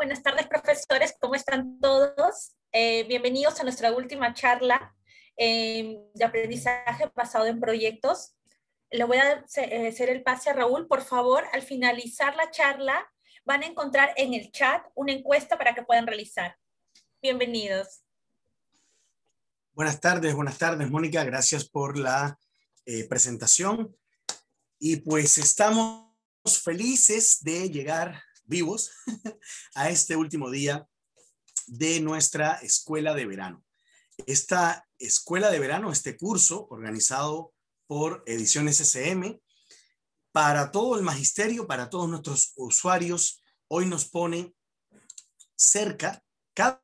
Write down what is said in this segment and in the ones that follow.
Buenas tardes, profesores. ¿Cómo están todos? Eh, bienvenidos a nuestra última charla em, de aprendizaje basado en proyectos. Le voy a eh, hacer el pase a Raúl. Por favor, al finalizar la charla, van a encontrar en el chat una encuesta para que puedan realizar. Bienvenidos. Buenas tardes, buenas tardes, Mónica. Gracias por la eh, presentación. Y pues estamos felices de llegar vivos a este último día de nuestra escuela de verano. Esta escuela de verano, este curso organizado por Ediciones SM, para todo el magisterio, para todos nuestros usuarios, hoy nos pone cerca, cada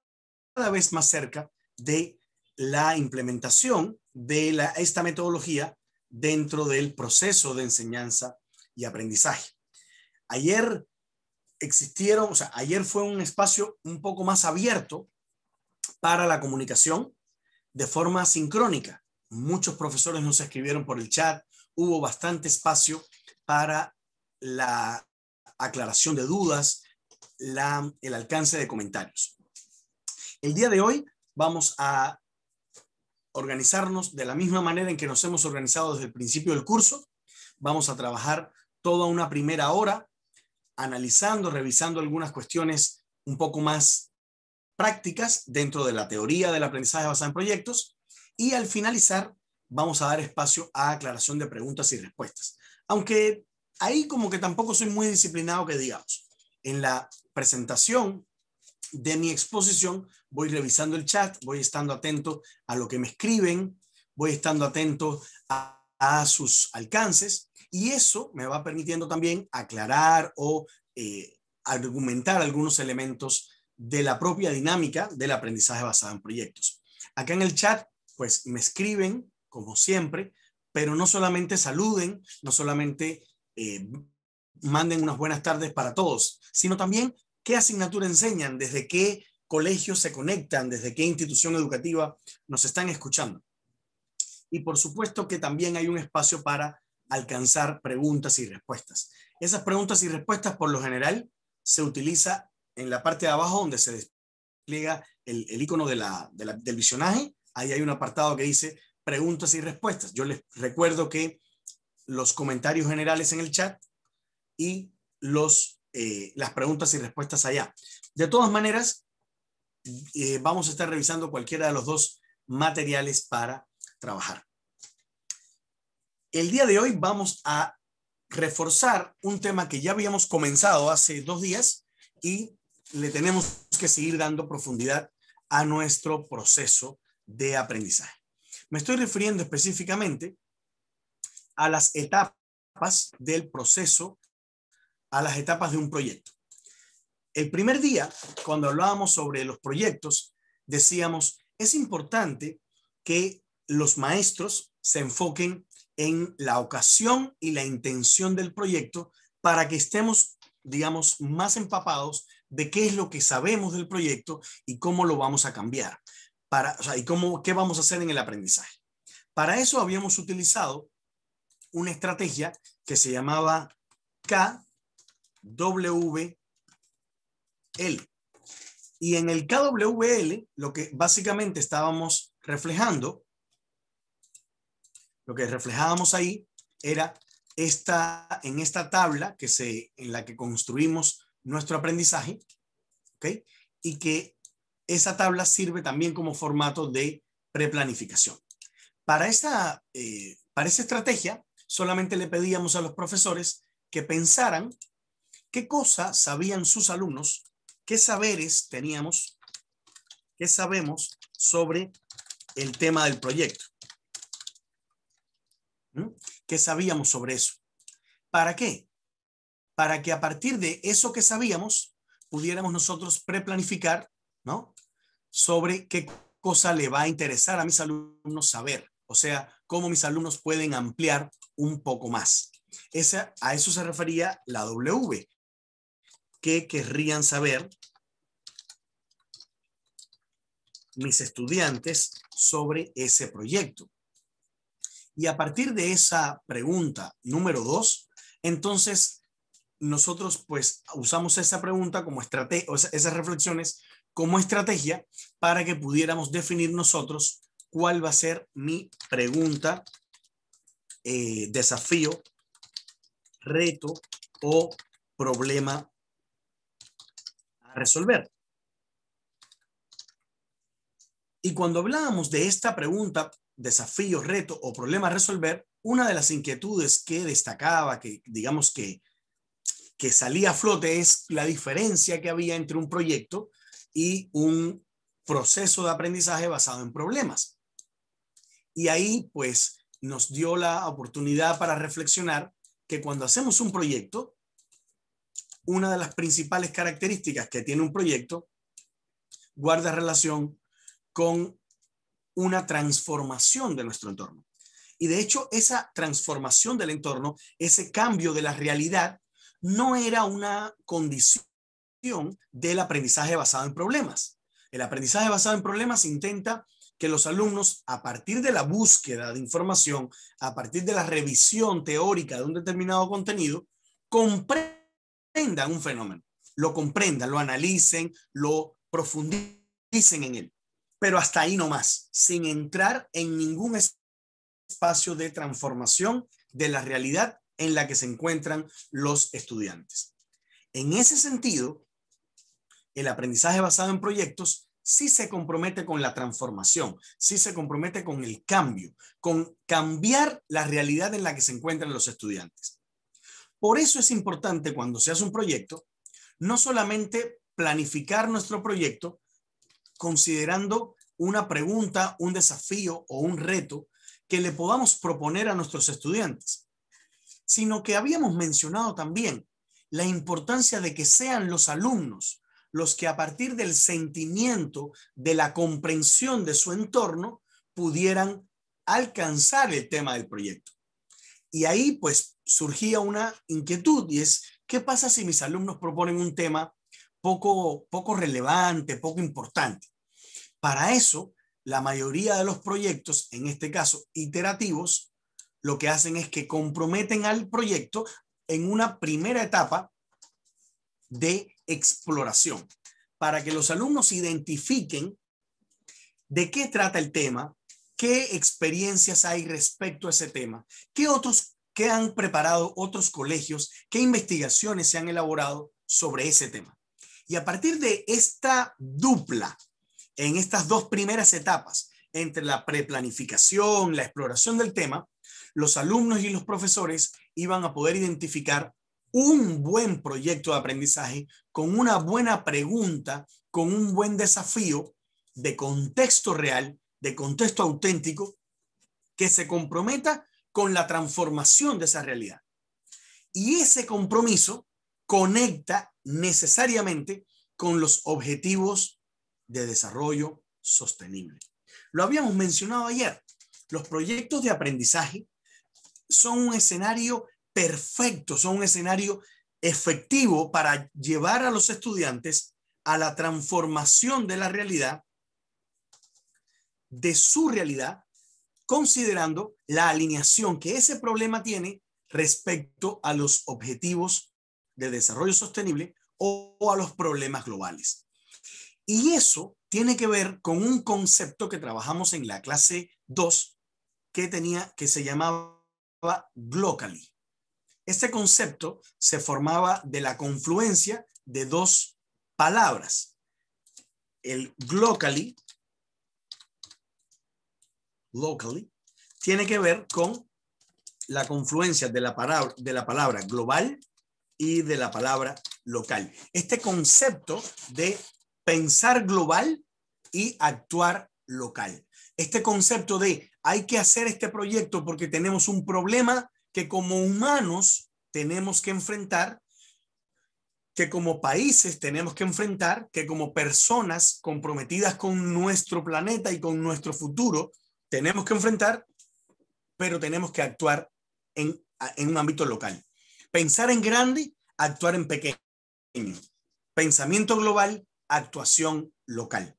vez más cerca de la implementación de esta metodología dentro del proceso de enseñanza y aprendizaje. Ayer existieron, o sea, ayer fue un espacio un poco más abierto para la comunicación de forma sincrónica. Muchos profesores nos escribieron por el chat, hubo bastante espacio para la aclaración de dudas, el alcance de comentarios. El día de hoy vamos a organizarnos de la misma manera en que nos hemos organizado desde el principio del curso. Vamos a trabajar toda una primera hora analizando, revisando algunas cuestiones un poco más prácticas dentro de la teoría del aprendizaje basado en proyectos y al finalizar vamos a dar espacio a aclaración de preguntas y respuestas. Aunque ahí como que tampoco soy muy disciplinado que digamos. En la presentación de mi exposición voy revisando el chat, voy estando atento a lo que me escriben, voy estando atento a, a sus alcances y eso me va permitiendo también aclarar o eh, argumentar algunos elementos de la propia dinámica del aprendizaje basado en proyectos. Acá en el chat, pues me escriben, como siempre, pero no solamente saluden, no solamente eh, manden unas buenas tardes para todos, sino también qué asignatura enseñan, desde qué colegios se conectan, desde qué institución educativa nos están escuchando. Y por supuesto que también hay un espacio para alcanzar preguntas y respuestas. Esas preguntas y respuestas, por lo general, se utiliza en la parte de abajo donde se despliega el, icono de la, del visionaje. Ahí hay un apartado que dice preguntas y respuestas. Yo les recuerdo que los comentarios generales en el chat y los, eh, las preguntas y respuestas allá. De todas maneras, eh, vamos a estar revisando cualquiera de los dos materiales para trabajar. El día de hoy vamos a reforzar un tema que ya habíamos comenzado hace dos días y le tenemos que seguir dando profundidad a nuestro proceso de aprendizaje. Me estoy refiriendo específicamente a las etapas del proceso, a las etapas de un proyecto. El primer día, cuando hablábamos sobre los proyectos, decíamos, es importante que los maestros se enfoquen en la ocasión y la intención del proyecto para que estemos, digamos, más empapados de qué es lo que sabemos del proyecto y cómo lo vamos a cambiar, para, y cómo, qué vamos a hacer en el aprendizaje. Para eso habíamos utilizado una estrategia que se llamaba KWL. Y en el KWL, lo que básicamente estábamos reflejando lo que reflejábamos ahí era esta, en esta tabla que se, en la que construimos nuestro aprendizaje, Y que esa tabla sirve también como formato de preplanificación. Para, eh, para esa estrategia, solamente le pedíamos a los profesores que pensaran qué cosa sabían sus alumnos, qué saberes teníamos, qué sabemos sobre el tema del proyecto. ¿Qué que sabíamos sobre eso. ¿Para qué? Para que a partir de eso que sabíamos, pudiéramos nosotros preplanificar, ¿no? Sobre qué cosa le va a interesar a mis alumnos saber, o sea, cómo mis alumnos pueden ampliar un poco más. a eso se refería la W. ¿Qué querrían saber mis estudiantes sobre ese proyecto? Y a partir de esa pregunta número dos, entonces nosotros pues usamos esa pregunta como estrategia, esas reflexiones como estrategia para que pudiéramos definir nosotros cuál va a ser mi pregunta, eh, desafío, reto o problema a resolver. Y cuando hablábamos de esta pregunta, desafío reto o problema a resolver, una de las inquietudes que destacaba, que digamos que, que salía a flote, es la diferencia que había entre un proyecto y un proceso de aprendizaje basado en problemas. Y ahí, pues, nos dio la oportunidad para reflexionar que cuando hacemos un proyecto, una de las principales características que tiene un proyecto guarda relación con una transformación de nuestro entorno. Y de hecho, esa transformación del entorno, ese cambio de la realidad, no era una condición del aprendizaje basado en problemas. El aprendizaje basado en problemas intenta que los alumnos, a partir de la búsqueda de información, a partir de la revisión teórica de un determinado contenido, comprendan un fenómeno, lo comprendan, lo analicen, lo profundicen en él pero hasta ahí nomás, sin entrar en ningún espacio de transformación de la realidad en la que se encuentran los estudiantes. En ese sentido, el aprendizaje basado en proyectos sí se compromete con la transformación, sí se compromete con el cambio, con cambiar la realidad en la que se encuentran los estudiantes. Por eso es importante cuando se hace un proyecto, no solamente planificar nuestro proyecto, considerando una pregunta, un desafío o un reto que le podamos proponer a nuestros estudiantes, sino que habíamos mencionado también la importancia de que sean los alumnos los que a partir del sentimiento, de la comprensión de su entorno, pudieran alcanzar el tema del proyecto. Y ahí pues surgía una inquietud y es, ¿qué pasa si mis alumnos proponen un tema poco, relevante, poco importante. Para eso, la mayoría de los proyectos, en este caso iterativos, lo que hacen es que comprometen al proyecto en una primera etapa de exploración, para que los alumnos identifiquen de qué trata el tema, qué experiencias hay respecto a ese tema, qué otros, qué han preparado otros colegios, qué investigaciones se han elaborado sobre ese tema. Y a partir de esta dupla, en estas dos primeras etapas, entre la preplanificación, la exploración del tema, los alumnos y los profesores iban a poder identificar un buen proyecto de aprendizaje con una buena pregunta, con un buen desafío de contexto real, de contexto auténtico, que se comprometa con la transformación de esa realidad. Y ese compromiso conecta necesariamente con los objetivos de desarrollo sostenible. Lo habíamos mencionado ayer, los proyectos de aprendizaje son un escenario perfecto, son un escenario efectivo para llevar a los estudiantes a la transformación de la realidad, de su realidad, considerando la alineación que ese problema tiene respecto a los objetivos de desarrollo sostenible o, a los problemas globales. Y eso tiene que ver con un concepto que trabajamos en la clase 2 que tenía que se llamaba Glocally. Este concepto se formaba de la confluencia de dos palabras. El glocally, locally, tiene que ver con la confluencia de la, de la palabra global y de la palabra local. Este concepto de pensar global y actuar local. Este concepto de hay que hacer este proyecto porque tenemos un problema que como humanos tenemos que enfrentar, que como países tenemos que enfrentar, que como personas comprometidas con nuestro planeta y con nuestro futuro tenemos que enfrentar, pero tenemos que actuar en, un ámbito local. Pensar en grande, actuar en pequeño. Pensamiento global, actuación local.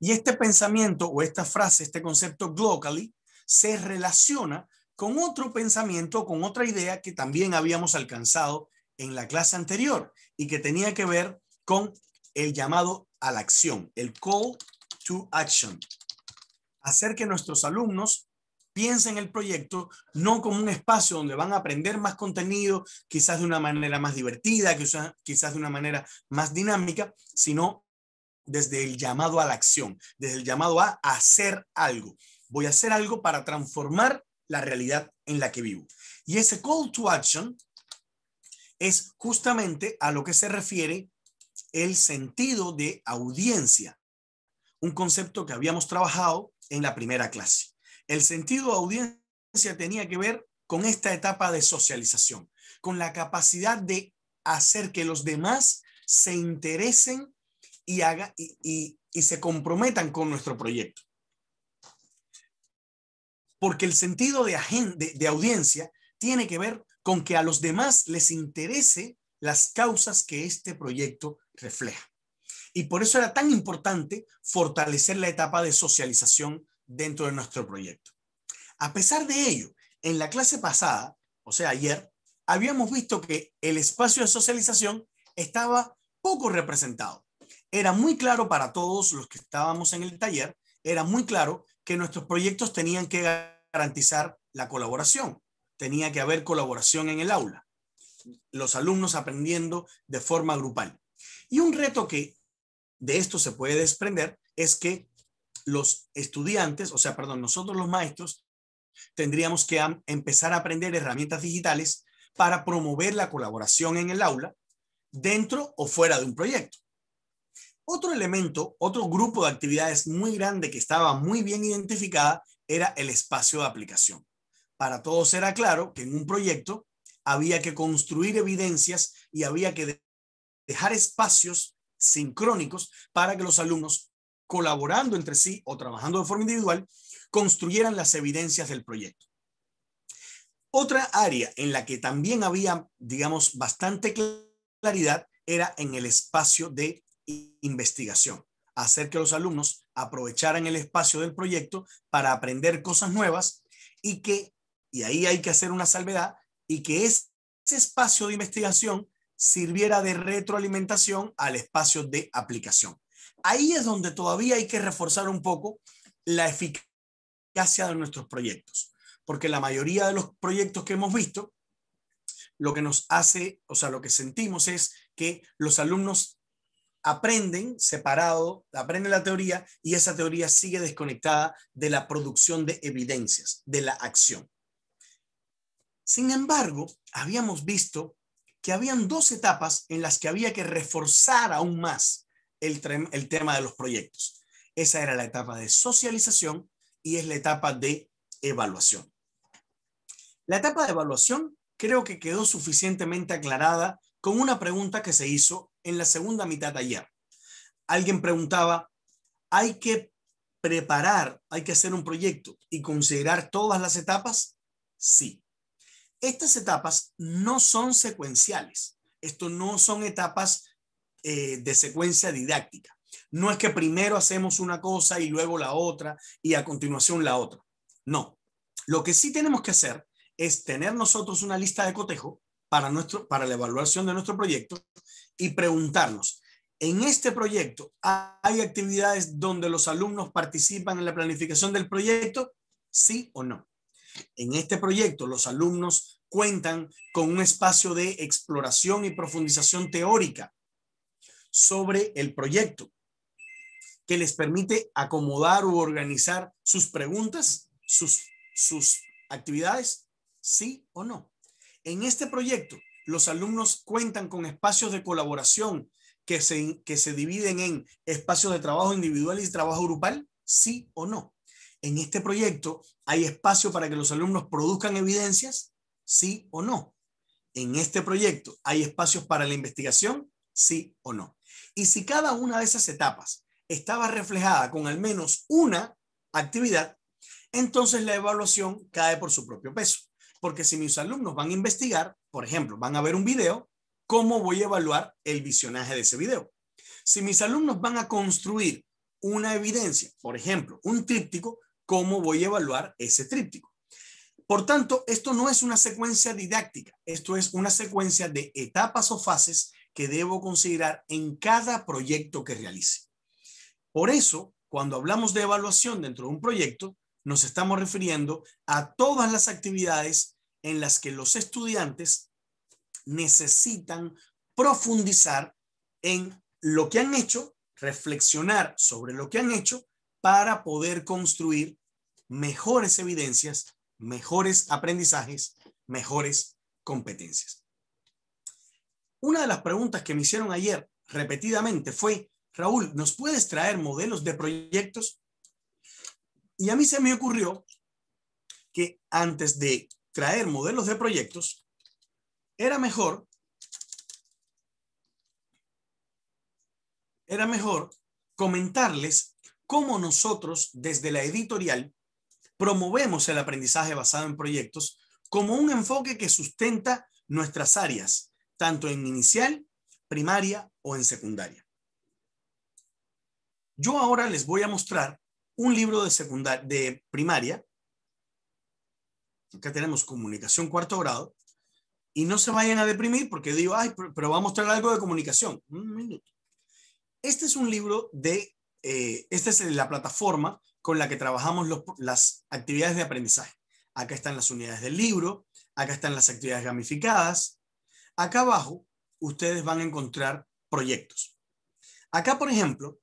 Y este pensamiento o esta frase, este concepto globally, se relaciona con otro pensamiento, con otra idea que también habíamos alcanzado en la clase anterior y que tenía que ver con el llamado a la acción, el call to action. Hacer que nuestros alumnos piensa en el proyecto no como un espacio donde van a aprender más contenido, quizás de una manera más divertida, quizás, quizás de una manera más dinámica, sino desde el llamado a la acción, desde el llamado a hacer algo. Voy a hacer algo para transformar la realidad en la que vivo. Y ese call to action es justamente a lo que se refiere el sentido de audiencia, un concepto que habíamos trabajado en la primera clase. El sentido de audiencia tenía que ver con esta etapa de socialización, con la capacidad de hacer que los demás se interesen y, haga, y, se comprometan con nuestro proyecto. Porque el sentido de, de audiencia tiene que ver con que a los demás les interese las causas que este proyecto refleja. Y por eso era tan importante fortalecer la etapa de socialización dentro de nuestro proyecto. A pesar de ello, en la clase pasada, o sea, ayer, habíamos visto que el espacio de socialización estaba poco representado. Era muy claro para todos los que estábamos en el taller, era muy claro que nuestros proyectos tenían que garantizar la colaboración, tenía que haber colaboración en el aula, los alumnos aprendiendo de forma grupal. Y un reto que de esto se puede desprender es que los estudiantes, o sea, perdón, nosotros los maestros, tendríamos que empezar a aprender herramientas digitales para promover la colaboración en el aula, dentro o fuera de un proyecto. Otro elemento, otro grupo de actividades muy grande que estaba muy bien identificada era el espacio de aplicación. Para todos era claro que en un proyecto había que construir evidencias y había que dejar espacios sincrónicos para que los alumnos colaborando entre sí o trabajando de forma individual, construyeran las evidencias del proyecto. Otra área en la que también había, digamos, bastante claridad era en el espacio de investigación, hacer que los alumnos aprovecharan el espacio del proyecto para aprender cosas nuevas y que, y ahí hay que hacer una salvedad, y que ese espacio de investigación sirviera de retroalimentación al espacio de aplicación. Ahí es donde todavía hay que reforzar un poco la eficacia de nuestros proyectos, porque la mayoría de los proyectos que hemos visto, lo que nos hace, o sea, lo que sentimos es que los alumnos aprenden separado, aprenden la teoría y esa teoría sigue desconectada de la producción de evidencias, de la acción. Sin embargo, habíamos visto que habían dos etapas en las que había que reforzar aún más el, tema de los proyectos. Esa era la etapa de socialización y es la etapa de evaluación. La etapa de evaluación creo que quedó suficientemente aclarada con una pregunta que se hizo en la segunda mitad de ayer. Alguien preguntaba, ¿hay que preparar, hay que hacer un proyecto y considerar todas las etapas? Sí. Estas etapas no son secuenciales. Esto no son etapas eh, de secuencia didáctica. No es que primero hacemos una cosa y luego la otra y a continuación la otra. No. Lo que sí tenemos que hacer es tener nosotros una lista de cotejo para, nuestro, para la evaluación de nuestro proyecto y preguntarnos, en este proyecto hay actividades donde los alumnos participan en la planificación del proyecto, sí o no. En este proyecto los alumnos cuentan con un espacio de exploración y profundización teórica sobre el proyecto, que les permite acomodar u organizar sus preguntas, sus, actividades, sí o no. En este proyecto, los alumnos cuentan con espacios de colaboración que se, que se dividen en espacios de trabajo individual y trabajo grupal, sí o no. En este proyecto hay espacio para que los alumnos produzcan evidencias, sí o no. En este proyecto hay espacios para la investigación, sí o no. Y si cada una de esas etapas estaba reflejada con al menos una actividad, entonces la evaluación cae por su propio peso. Porque si mis alumnos van a investigar, por ejemplo, van a ver un video, ¿cómo voy a evaluar el visionaje de ese video? Si mis alumnos van a construir una evidencia, por ejemplo, un tríptico, ¿cómo voy a evaluar ese tríptico? Por tanto, esto no es una secuencia didáctica, esto es una secuencia de etapas o fases debo considerar en cada proyecto que realice. Por eso, cuando hablamos de evaluación dentro de un proyecto, nos estamos refiriendo a todas las actividades en las que los estudiantes necesitan profundizar en lo que han hecho, reflexionar sobre lo que han hecho para poder construir mejores evidencias, mejores aprendizajes, mejores competencias. Una de las preguntas que me hicieron ayer repetidamente fue, Raúl, ¿nos puedes traer modelos de proyectos? Y a mí se me ocurrió que antes de traer modelos de proyectos, era mejor, era mejor comentarles cómo nosotros desde la editorial promovemos el aprendizaje basado en proyectos como un enfoque que sustenta nuestras áreas tanto en inicial, primaria o en secundaria. Yo ahora les voy a mostrar un libro de, de primaria. Acá tenemos comunicación cuarto grado. Y no se vayan a deprimir porque digo, ay, pero va a mostrar algo de comunicación. Un minuto. Este es un libro de, eh, esta es la plataforma con la que trabajamos las actividades de aprendizaje. Acá están las unidades del libro, acá están las actividades gamificadas, Acá abajo ustedes van a encontrar proyectos. Acá, por ejemplo,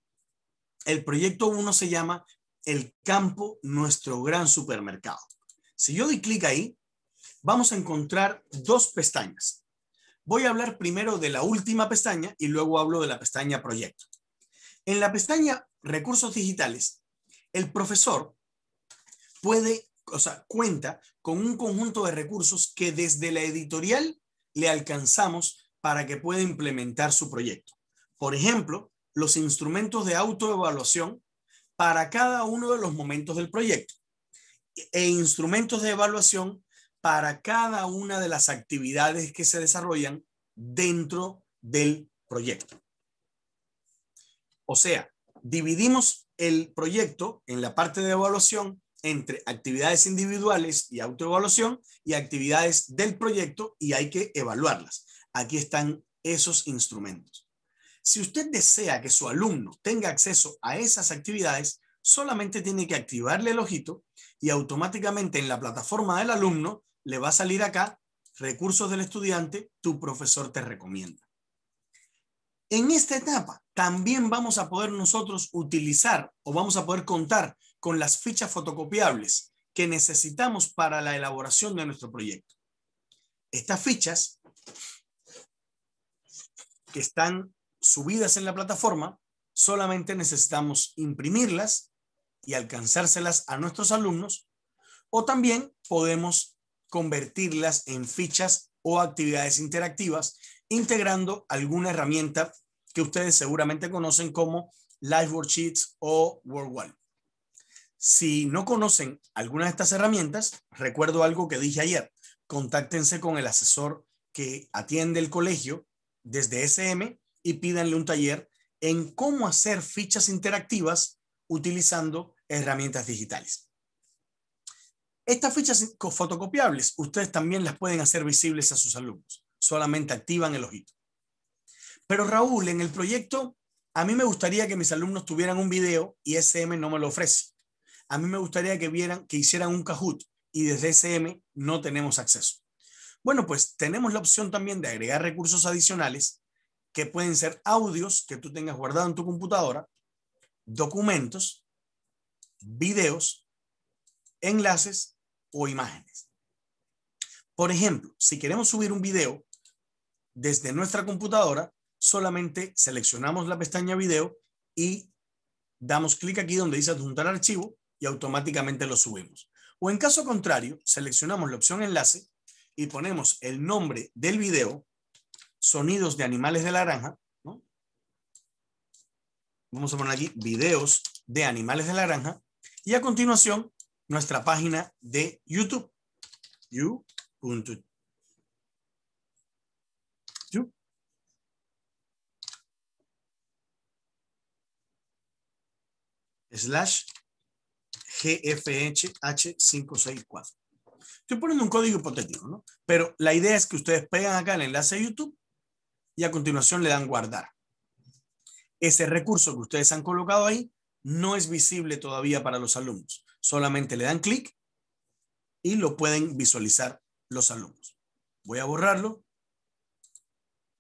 el proyecto 1 se llama El campo, nuestro gran supermercado. Si yo doy clic ahí, vamos a encontrar dos pestañas. Voy a hablar primero de la última pestaña y luego hablo de la pestaña proyecto. En la pestaña recursos digitales, el profesor puede, o cuenta con un conjunto de recursos que desde la editorial le alcanzamos para que pueda implementar su proyecto. Por ejemplo, los instrumentos de autoevaluación para cada uno de los momentos del proyecto e instrumentos de evaluación para cada una de las actividades que se desarrollan dentro del proyecto. O sea, dividimos el proyecto en la parte de evaluación entre actividades individuales y autoevaluación y actividades del proyecto y hay que evaluarlas. Aquí están esos instrumentos. Si usted desea que su alumno tenga acceso a esas actividades, solamente tiene que activarle el ojito y automáticamente en la plataforma del alumno le va a salir acá recursos del estudiante, tu profesor te recomienda. En esta etapa también vamos a poder nosotros utilizar o vamos a poder contar con las fichas fotocopiables que necesitamos para la elaboración de nuestro proyecto. Estas fichas que están subidas en la plataforma, solamente necesitamos imprimirlas y alcanzárselas a nuestros alumnos o también podemos convertirlas en fichas o actividades interactivas integrando alguna herramienta que ustedes seguramente conocen como Live Worksheets o WorldWide. Si no conocen alguna de estas herramientas, recuerdo algo que dije ayer, contáctense con el asesor que atiende el colegio desde SM y pídanle un taller en cómo hacer fichas interactivas utilizando herramientas digitales. Estas fichas fotocopiables ustedes también las pueden hacer visibles a sus alumnos, solamente activan el ojito. Pero Raúl, en el proyecto, a mí me gustaría que mis alumnos tuvieran un video y SM no me lo ofrece a mí me gustaría que vieran, que hicieran un Kahoot y desde SM no tenemos acceso. Bueno, pues tenemos la opción también de agregar recursos adicionales que pueden ser audios que tú tengas guardado en tu computadora, documentos, videos, enlaces o imágenes. Por ejemplo, si queremos subir un video desde nuestra computadora, solamente seleccionamos la pestaña video y damos clic aquí donde dice adjuntar archivo y automáticamente lo subimos. O en caso contrario, seleccionamos la opción enlace y ponemos el nombre del video, sonidos de animales de la granja, Vamos a poner aquí videos de animales de la granja y a continuación nuestra página de YouTube, you.tv. GFH564. Estoy poniendo un código hipotético, ¿no? Pero la idea es que ustedes pegan acá el enlace YouTube y a continuación le dan guardar. Ese recurso que ustedes han colocado ahí no es visible todavía para los alumnos. Solamente le dan clic y lo pueden visualizar los alumnos. Voy a borrarlo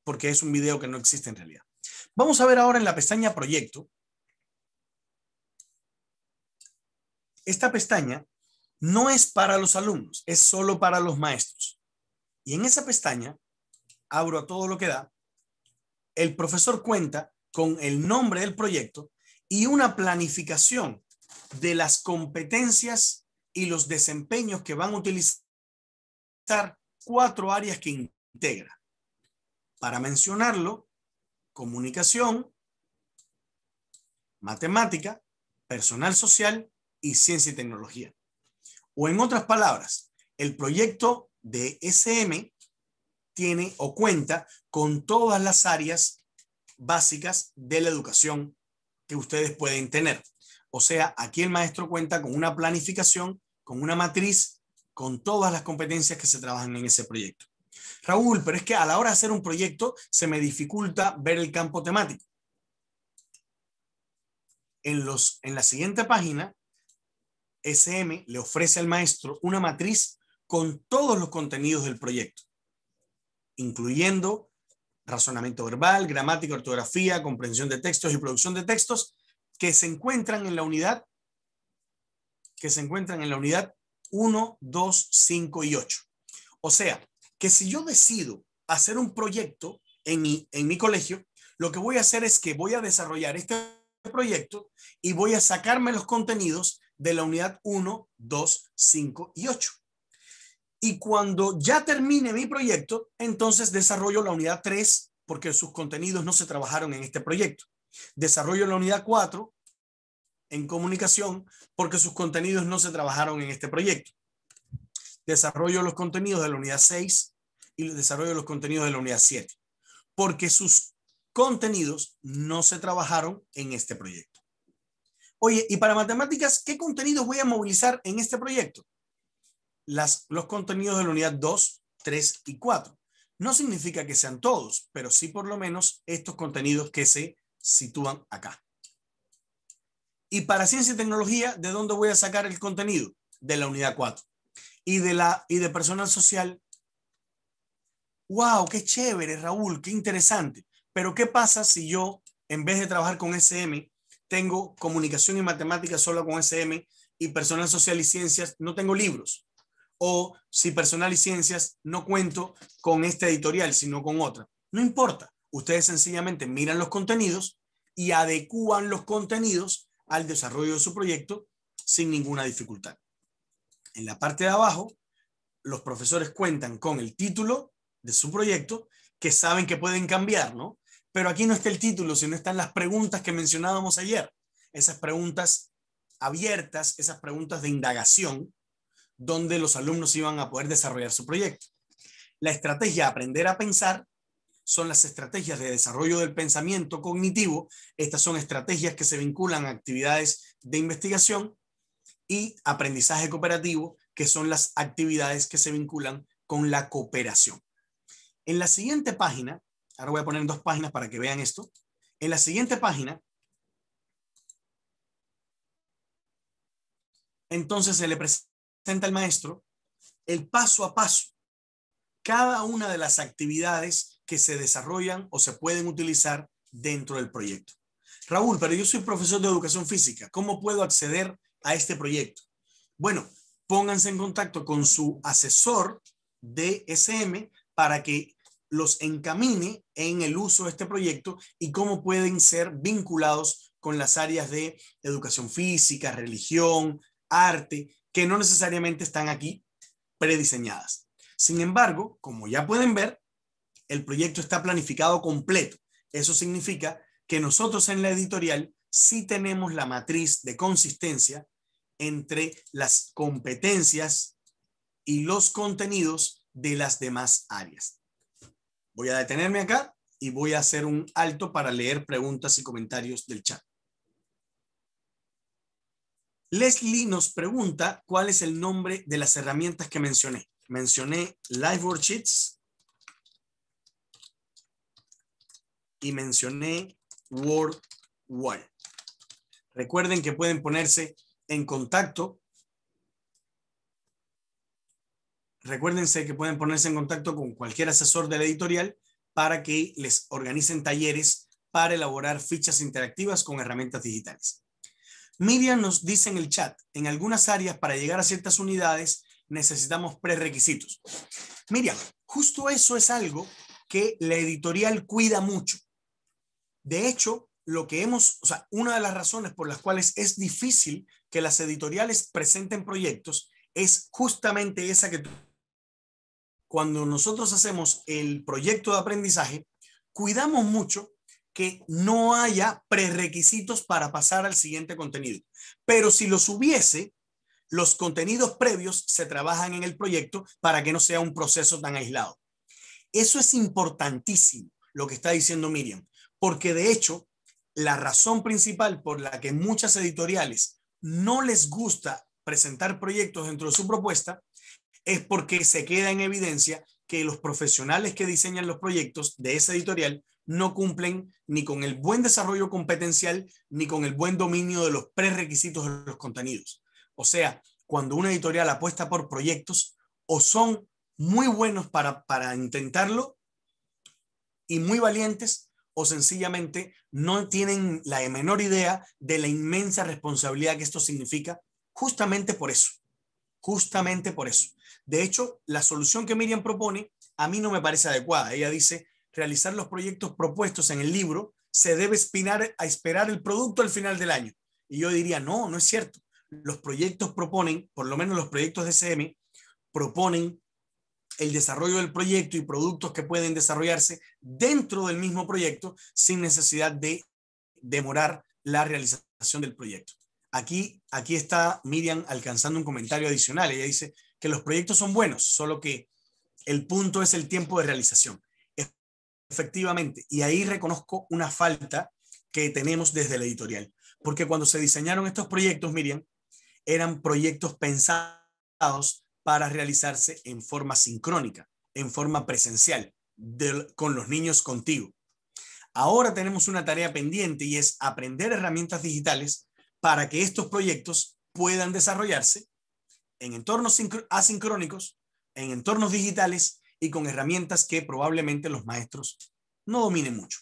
porque es un video que no existe en realidad. Vamos a ver ahora en la pestaña Proyecto esta pestaña no es para los alumnos, es solo para los maestros. Y en esa pestaña, abro a todo lo que da, el profesor cuenta con el nombre del proyecto y una planificación de las competencias y los desempeños que van a utilizar cuatro áreas que integra. Para mencionarlo, comunicación, matemática, personal social y ciencia y tecnología. O en otras palabras, el proyecto de SM tiene o cuenta con todas las áreas básicas de la educación que ustedes pueden tener. O sea, aquí el maestro cuenta con una planificación, con una matriz, con todas las competencias que se trabajan en ese proyecto. Raúl, pero es que a la hora de hacer un proyecto se me dificulta ver el campo temático. En, los, en la siguiente página SM le ofrece al maestro una matriz con todos los contenidos del proyecto, incluyendo razonamiento verbal, gramática, ortografía, comprensión de textos y producción de textos que se encuentran en la unidad que se encuentran en la unidad 1, 2, 5 y 8. O sea, que si yo decido hacer un proyecto en mi, en mi colegio, lo que voy a hacer es que voy a desarrollar este proyecto y voy a sacarme los contenidos de la unidad 1, 2, 5 y 8. Y cuando ya termine mi proyecto, entonces desarrollo la unidad 3 porque sus contenidos no se trabajaron en este proyecto. Desarrollo la unidad 4 en comunicación porque sus contenidos no se trabajaron en este proyecto. Desarrollo los contenidos de la unidad 6 y desarrollo los contenidos de la unidad 7 porque sus contenidos no se trabajaron en este proyecto. Oye, y para matemáticas, ¿qué contenidos voy a movilizar en este proyecto? Las, los contenidos de la unidad 2, 3 y 4. No significa que sean todos, pero sí por lo menos estos contenidos que se sitúan acá. Y para ciencia y tecnología, ¿de dónde voy a sacar el contenido? De la unidad 4. Y de, la, y de personal social. ¡Wow! ¡Qué chévere, Raúl! ¡Qué interesante! Pero ¿qué pasa si yo, en vez de trabajar con SM, tengo comunicación y matemáticas solo con SM y personal social y ciencias no tengo libros. O si personal y ciencias no cuento con esta editorial, sino con otra. No importa. Ustedes sencillamente miran los contenidos y adecúan los contenidos al desarrollo de su proyecto sin ninguna dificultad. En la parte de abajo, los profesores cuentan con el título de su proyecto que saben que pueden cambiar, ¿no? Pero aquí no está el título, sino están las preguntas que mencionábamos ayer. Esas preguntas abiertas, esas preguntas de indagación, donde los alumnos iban a poder desarrollar su proyecto. La estrategia Aprender a Pensar son las estrategias de desarrollo del pensamiento cognitivo. Estas son estrategias que se vinculan a actividades de investigación y aprendizaje cooperativo, que son las actividades que se vinculan con la cooperación. En la siguiente página Ahora voy a poner dos páginas para que vean esto. En la siguiente página, entonces se le presenta al maestro el paso a paso, cada una de las actividades que se desarrollan o se pueden utilizar dentro del proyecto. Raúl, pero yo soy profesor de educación física, ¿cómo puedo acceder a este proyecto? Bueno, pónganse en contacto con su asesor de SM para que los encamine en el uso de este proyecto y cómo pueden ser vinculados con las áreas de educación física, religión, arte, que no necesariamente están aquí prediseñadas. Sin embargo, como ya pueden ver, el proyecto está planificado completo. Eso significa que nosotros en la editorial sí tenemos la matriz de consistencia entre las competencias y los contenidos de las demás áreas. Voy a detenerme acá y voy a hacer un alto para leer preguntas y comentarios del chat. Leslie nos pregunta cuál es el nombre de las herramientas que mencioné. Mencioné Live Worksheets y mencioné Word Recuerden que pueden ponerse en contacto Recuérdense que pueden ponerse en contacto con cualquier asesor de la editorial para que les organicen talleres para elaborar fichas interactivas con herramientas digitales. Miriam nos dice en el chat, en algunas áreas para llegar a ciertas unidades necesitamos prerequisitos. Miriam, justo eso es algo que la editorial cuida mucho. De hecho, lo que hemos, o sea, una de las razones por las cuales es difícil que las editoriales presenten proyectos es justamente esa que tú cuando nosotros hacemos el proyecto de aprendizaje, cuidamos mucho que no haya prerequisitos para pasar al siguiente contenido. Pero si los hubiese, los contenidos previos se trabajan en el proyecto para que no sea un proceso tan aislado. Eso es importantísimo, lo que está diciendo Miriam, porque de hecho, la razón principal por la que muchas editoriales no les gusta presentar proyectos dentro de su propuesta es porque se queda en evidencia que los profesionales que diseñan los proyectos de esa editorial no cumplen ni con el buen desarrollo competencial ni con el buen dominio de los prerequisitos de los contenidos. O sea, cuando una editorial apuesta por proyectos, o son muy buenos para, para intentarlo y muy valientes, o sencillamente no tienen la menor idea de la inmensa responsabilidad que esto significa, justamente por eso justamente por eso. De hecho, la solución que Miriam propone a mí no me parece adecuada. Ella dice, realizar los proyectos propuestos en el libro se debe espinar a esperar el producto al final del año. Y yo diría, no, no es cierto. Los proyectos proponen, por lo menos los proyectos de CM, proponen el desarrollo del proyecto y productos que pueden desarrollarse dentro del mismo proyecto sin necesidad de demorar la realización del proyecto. Aquí, aquí está Miriam alcanzando un comentario adicional. Ella dice que los proyectos son buenos, solo que el punto es el tiempo de realización. Efectivamente, y ahí reconozco una falta que tenemos desde la editorial, porque cuando se diseñaron estos proyectos, Miriam, eran proyectos pensados para realizarse en forma sincrónica, en forma presencial, con los niños contigo. Ahora tenemos una tarea pendiente y es aprender herramientas digitales para que estos proyectos puedan desarrollarse en entornos asincrónicos, en entornos digitales y con herramientas que probablemente los maestros no dominen mucho.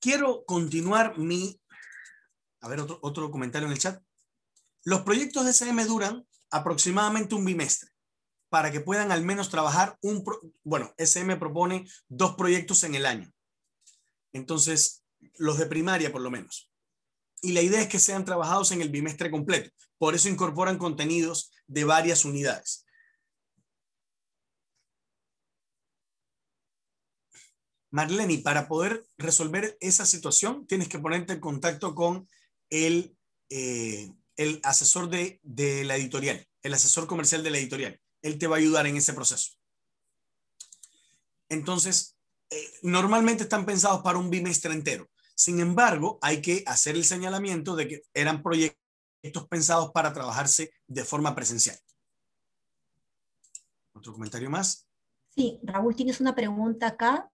Quiero continuar mi... A ver, otro, otro comentario en el chat. Los proyectos de SM duran aproximadamente un bimestre para que puedan al menos trabajar un... bueno, SM propone dos proyectos en el año. Entonces, los de primaria por lo menos. Y la idea es que sean trabajados en el bimestre completo. Por eso incorporan contenidos de varias unidades. Marlene, para poder resolver esa situación, tienes que ponerte en contacto con el, eh, el asesor de, la editorial, el asesor comercial de la editorial. Él te va a ayudar en ese proceso. Entonces, eh, normalmente están pensados para un bimestre entero. Sin embargo, hay que hacer el señalamiento de que eran proyectos pensados para trabajarse de forma presencial. ¿Otro comentario más? Sí, Raúl, tienes una pregunta acá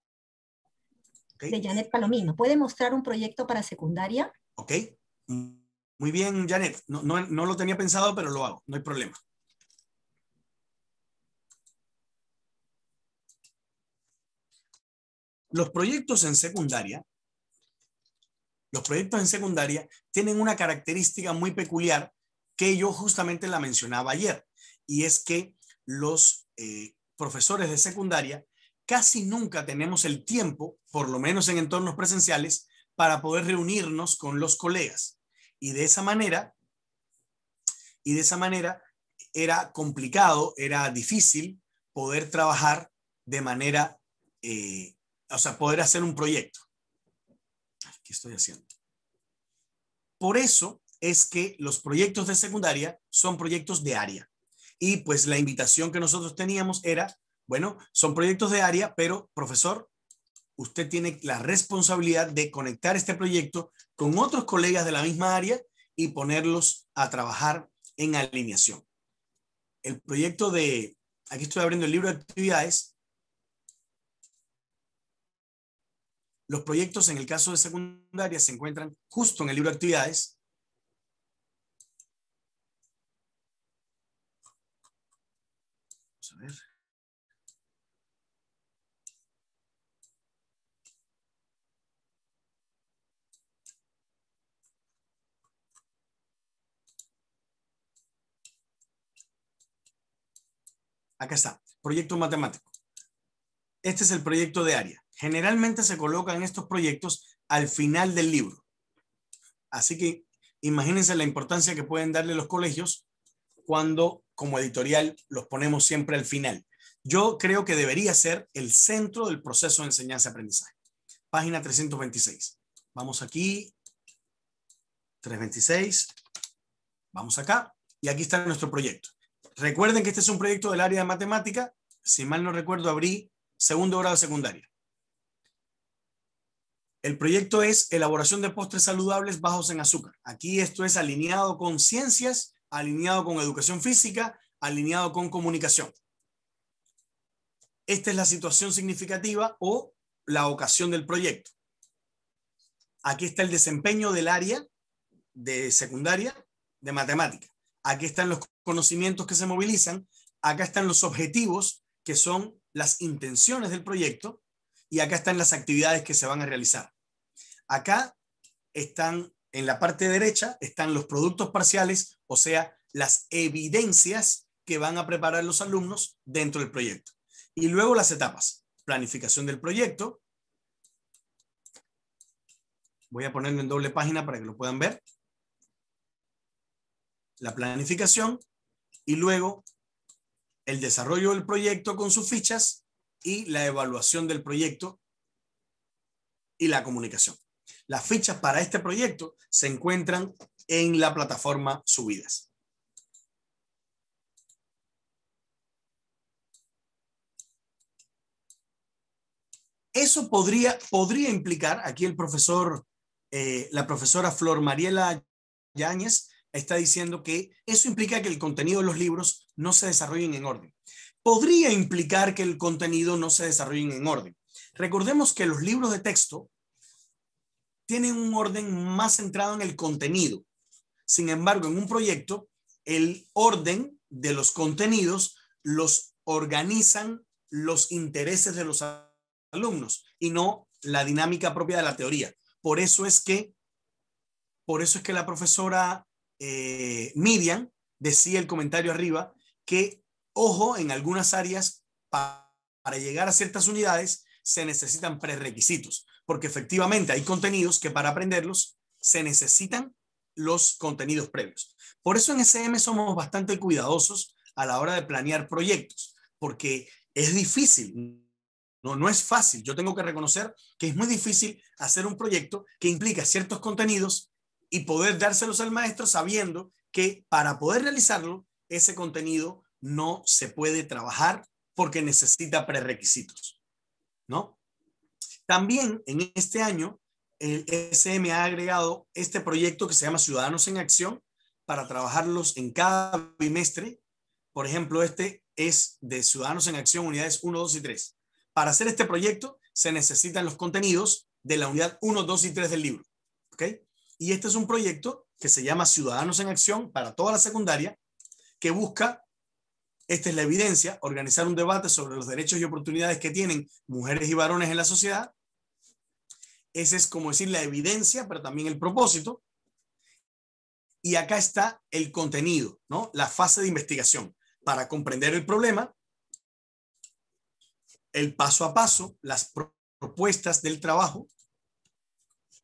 de Janet Palomino. ¿Puede mostrar un proyecto para secundaria? Ok, muy bien, Janet. no lo tenía pensado, pero lo hago, no hay problema. Los proyectos en secundaria los proyectos en secundaria tienen una característica muy peculiar que yo justamente la mencionaba ayer, y es que los eh, profesores de secundaria casi nunca tenemos el tiempo, por lo menos en entornos presenciales, para poder reunirnos con los colegas. Y de esa manera, y de esa manera era complicado, era difícil poder trabajar de manera, eh, o sea, poder hacer un proyecto. ¿qué estoy haciendo? Por eso es que los proyectos de secundaria son proyectos de área. Y pues la invitación que nosotros teníamos era, bueno, son proyectos de área, pero profesor, usted tiene la responsabilidad de conectar este proyecto con otros colegas de la misma área y ponerlos a trabajar en alineación. El proyecto de, aquí estoy abriendo el libro de actividades, Los proyectos en el caso de secundaria se encuentran justo en el libro de actividades. Vamos a ver. Acá está, proyecto matemático. Este es el proyecto de área generalmente se colocan estos proyectos al final del libro. Así que imagínense la importancia que pueden darle los colegios cuando como editorial los ponemos siempre al final. Yo creo que debería ser el centro del proceso de enseñanza-aprendizaje. Página 326. Vamos aquí, 326. Vamos acá y aquí está nuestro proyecto. Recuerden que este es un proyecto del área de matemática. Si mal no recuerdo, abrí segundo grado secundario. El proyecto es elaboración de postres saludables bajos en azúcar. Aquí esto es alineado con ciencias, alineado con educación física, alineado con comunicación. Esta es la situación significativa o la ocasión del proyecto. Aquí está el desempeño del área de secundaria de matemática. Aquí están los conocimientos que se movilizan. Acá están los objetivos, que son las intenciones del proyecto y acá están las actividades que se van a realizar. Acá están, en la parte derecha, están los productos parciales, o sea, las evidencias que van a preparar los alumnos dentro del proyecto. Y luego las etapas, planificación del proyecto. Voy a ponerlo en doble página para que lo puedan ver. La planificación y luego el desarrollo del proyecto con sus fichas y la evaluación del proyecto y la comunicación. Las fichas para este proyecto se encuentran en la plataforma Subidas. Eso podría, podría implicar, aquí el profesor, eh, la profesora Flor Mariela Yáñez está diciendo que eso implica que el contenido de los libros no se desarrollen en orden podría implicar que el contenido no se desarrolle en orden. Recordemos que los libros de texto tienen un orden más centrado en el contenido. Sin embargo, en un proyecto, el orden de los contenidos los organizan los intereses de los alumnos y no la dinámica propia de la teoría. Por eso es que, por eso es que la profesora eh, Miriam decía el comentario arriba que Ojo, en algunas áreas, para llegar a ciertas unidades, se necesitan prerequisitos, porque efectivamente hay contenidos que para aprenderlos se necesitan los contenidos previos. Por eso en SM somos bastante cuidadosos a la hora de planear proyectos, porque es difícil, no, no es fácil. Yo tengo que reconocer que es muy difícil hacer un proyecto que implica ciertos contenidos y poder dárselos al maestro sabiendo que para poder realizarlo, ese contenido no se puede trabajar porque necesita prerequisitos, ¿no? También en este año, el SM ha agregado este proyecto que se llama Ciudadanos en Acción para trabajarlos en cada bimestre. Por ejemplo, este es de Ciudadanos en Acción, unidades 1, 2 y 3. Para hacer este proyecto se necesitan los contenidos de la unidad 1, 2 y 3 del libro. ¿Ok? Y este es un proyecto que se llama Ciudadanos en Acción para toda la secundaria, que busca esta es la evidencia, organizar un debate sobre los derechos y oportunidades que tienen mujeres y varones en la sociedad. Ese es como decir la evidencia, pero también el propósito. Y acá está el contenido, ¿no? La fase de investigación para comprender el problema, el paso a paso, las propuestas del trabajo,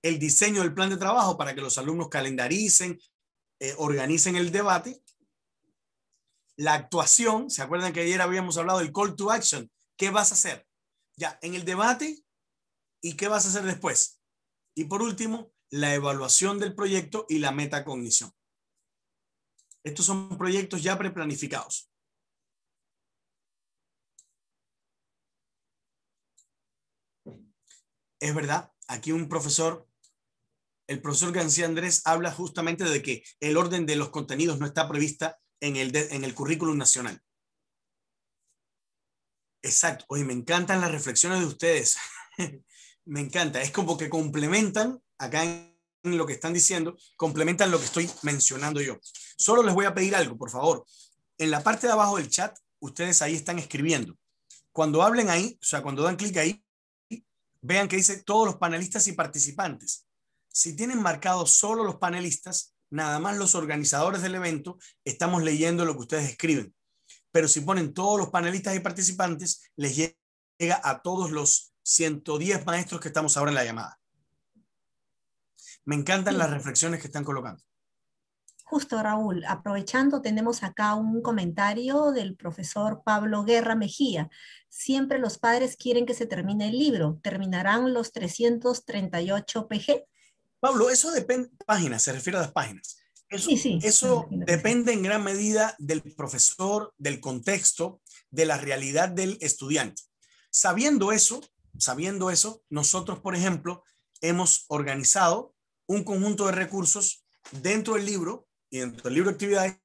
el diseño del plan de trabajo para que los alumnos calendaricen, eh, organicen el debate la actuación, ¿se acuerdan que ayer habíamos hablado del call to action? ¿Qué vas a hacer? Ya, en el debate y qué vas a hacer después. Y por último, la evaluación del proyecto y la metacognición. Estos son proyectos ya preplanificados. Es verdad, aquí un profesor, el profesor García Andrés habla justamente de que el orden de los contenidos no está prevista en el, en el currículum nacional. Exacto. Oye, me encantan las reflexiones de ustedes. me encanta. Es como que complementan acá en lo que están diciendo, complementan lo que estoy mencionando yo. Solo les voy a pedir algo, por favor. En la parte de abajo del chat, ustedes ahí están escribiendo. Cuando hablen ahí, o sea, cuando dan clic ahí, vean que dice todos los panelistas y participantes. Si tienen marcados solo los panelistas, nada más los organizadores del evento estamos leyendo lo que ustedes escriben. Pero si ponen todos los panelistas y participantes, les llega a todos los 110 maestros que estamos ahora en la llamada. Me encantan las reflexiones que están colocando. Justo, Raúl, aprovechando, tenemos acá un comentario del profesor Pablo Guerra Mejía. Siempre los padres quieren que se termine el libro. ¿Terminarán los 338 PG? Pablo, eso depende, páginas, se refiere a las páginas. Eso, depende en gran medida del profesor, del contexto, de la realidad del estudiante. Sabiendo eso, sabiendo eso, nosotros, por ejemplo, hemos organizado un conjunto de recursos dentro del libro y dentro del libro de actividades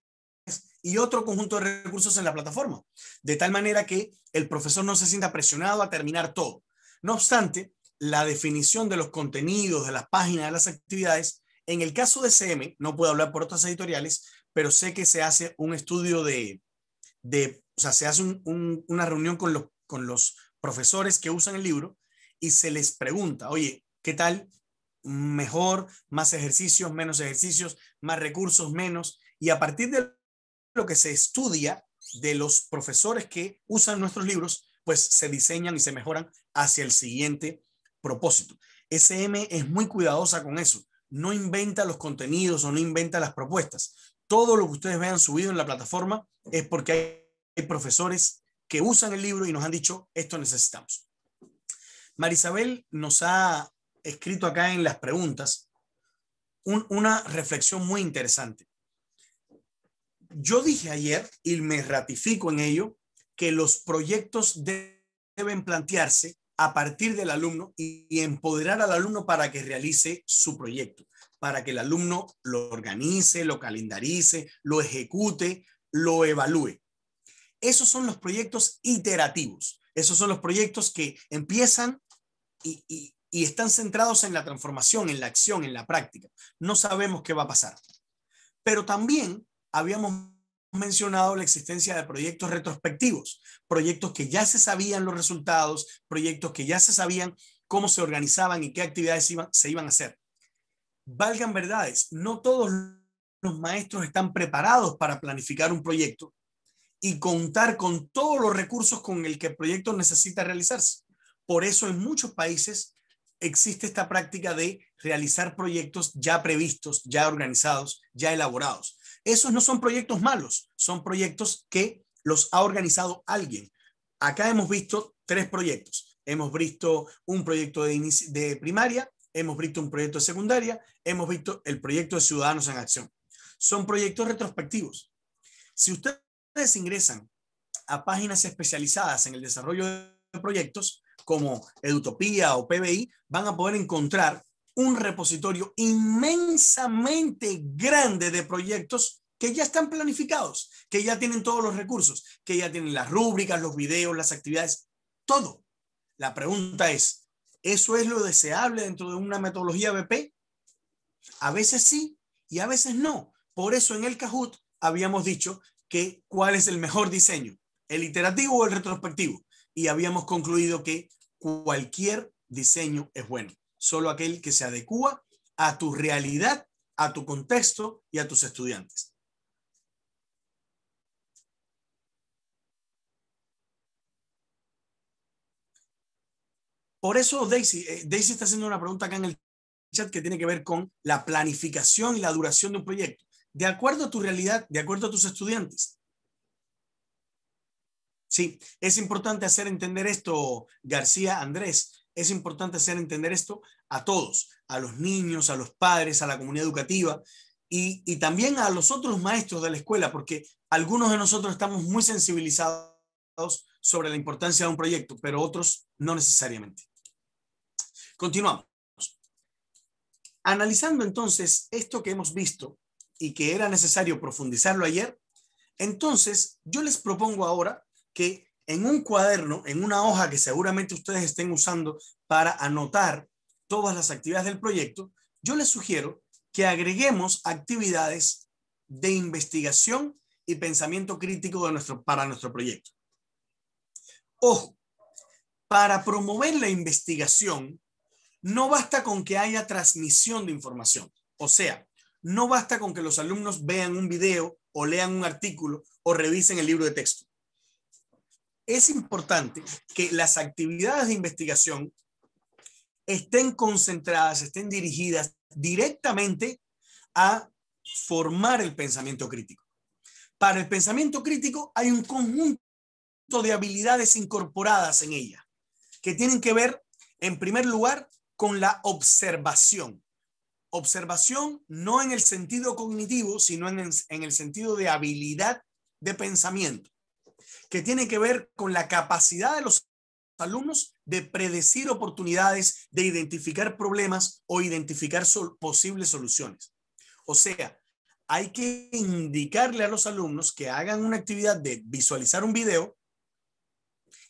y otro conjunto de recursos en la plataforma, de tal manera que el profesor no se sienta presionado a terminar todo. No obstante, la definición de los contenidos, de las páginas, de las actividades. En el caso de CM, no puedo hablar por otras editoriales, pero sé que se hace un estudio de, o sea, se hace una reunión con los, con los profesores que usan el libro y se les pregunta, oye, ¿qué tal? Mejor, más ejercicios, menos ejercicios, más recursos, menos. Y a partir de lo que se estudia de los profesores que usan nuestros libros, pues se diseñan y se mejoran hacia el siguiente propósito. SM es muy cuidadosa con eso. No inventa los contenidos o no inventa las propuestas. Todo lo que ustedes vean subido en la plataforma es porque hay profesores que usan el libro y nos han dicho, esto necesitamos. Marisabel nos ha escrito acá en las preguntas una reflexión muy interesante. Yo dije ayer, y me ratifico en ello, que los proyectos deben plantearse a partir del alumno y, empoderar al alumno para que realice su proyecto, para que el alumno lo organice, lo calendarice, lo ejecute, lo evalúe. Esos son los proyectos iterativos. Esos son los proyectos que empiezan y, están centrados en la transformación, en la acción, en la práctica. No sabemos qué va a pasar. Pero también habíamos mencionado la existencia de proyectos retrospectivos, proyectos que ya se sabían los resultados, proyectos que ya se sabían cómo se organizaban y qué actividades se iban a hacer. Valgan verdades, no todos los maestros están preparados para planificar un proyecto y contar con todos los recursos con el que el proyecto necesita realizarse. Por eso en muchos países existe esta práctica de realizar proyectos ya previstos, ya organizados, ya elaborados esos no son proyectos malos, son proyectos que los ha organizado alguien. Acá hemos visto tres proyectos. Hemos visto un proyecto de, primaria, hemos visto un proyecto de secundaria, hemos visto el proyecto de Ciudadanos en Acción. Son proyectos retrospectivos. Si ustedes ingresan a páginas especializadas en el desarrollo de proyectos como Edutopía o PBI, van a poder encontrar un repositorio inmensamente grande de proyectos que ya están planificados, que ya tienen todos los recursos, que ya tienen las rúbricas, los videos, las actividades, todo. La pregunta es, ¿eso es lo deseable dentro de una metodología BP? A veces sí y a veces no. Por eso en el Kahoot habíamos dicho que cuál es el mejor diseño, el iterativo o el retrospectivo. Y habíamos concluido que cualquier diseño es bueno solo aquel que se adecúa a tu realidad, a tu contexto y a tus estudiantes. Por eso Daisy, eh, Daisy está haciendo una pregunta acá en el chat que tiene que ver con la planificación y la duración de un proyecto, de acuerdo a tu realidad, de acuerdo a tus estudiantes. Sí, es importante hacer entender esto, García Andrés, es importante hacer entender esto a todos, a los niños, a los padres, a la comunidad educativa y, también a los otros maestros de la escuela, porque algunos de nosotros estamos muy sensibilizados sobre la importancia de un proyecto, pero otros no necesariamente. Continuamos. Analizando entonces esto que hemos visto y que era necesario profundizarlo ayer, entonces yo les propongo ahora que en un cuaderno, en una hoja que seguramente ustedes estén usando para anotar todas las actividades del proyecto, yo les sugiero que agreguemos actividades de investigación y pensamiento crítico para nuestro proyecto. Ojo, para promover la investigación, no basta con que haya transmisión de información. O sea, no basta con que los alumnos vean un video o lean un artículo o revisen el libro de texto es importante que las actividades de investigación estén concentradas, estén dirigidas directamente a formar el pensamiento crítico. Para el pensamiento crítico hay un conjunto de habilidades incorporadas en ella, que tienen que ver, en primer lugar, con la observación. Observación no en el sentido cognitivo, sino en el, sentido de habilidad de pensamiento que tiene que ver con la capacidad de los alumnos de predecir oportunidades, de identificar problemas o identificar posibles soluciones. O sea, hay que indicarle a los alumnos que hagan una actividad de visualizar un video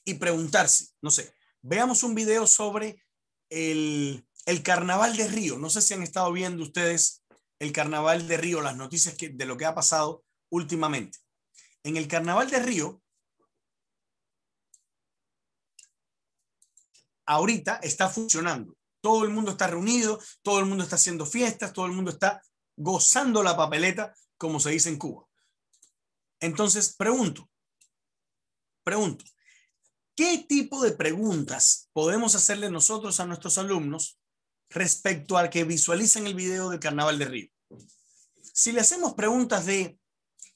y preguntarse, no sé, veamos un video sobre el, carnaval de Río. No sé si han estado viendo ustedes el carnaval de Río, las noticias de lo que ha pasado últimamente. En el carnaval de Río, ahorita está funcionando. Todo el mundo está reunido, todo el mundo está haciendo fiestas, todo el mundo está gozando la papeleta, como se dice en Cuba. Entonces, pregunto, pregunto, ¿qué tipo de preguntas podemos hacerle nosotros a nuestros alumnos respecto al que visualizan el video del Carnaval de Río? Si le hacemos preguntas de,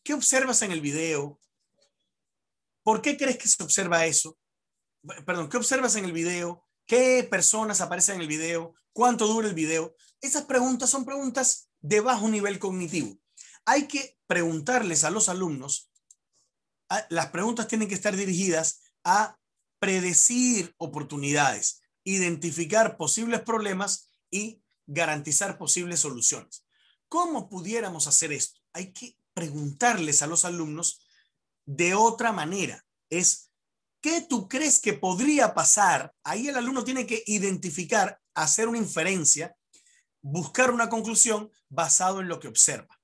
¿qué observas en el video? ¿Por qué crees que se observa eso? perdón, qué observas en el video, qué personas aparecen en el video, cuánto dura el video. Esas preguntas son preguntas de bajo nivel cognitivo. Hay que preguntarles a los alumnos, las preguntas tienen que estar dirigidas a predecir oportunidades, identificar posibles problemas y garantizar posibles soluciones. ¿Cómo pudiéramos hacer esto? Hay que preguntarles a los alumnos de otra manera. Es ¿Qué tú crees que podría pasar? Ahí el alumno tiene que identificar, hacer una inferencia, buscar una conclusión basado en lo que observa.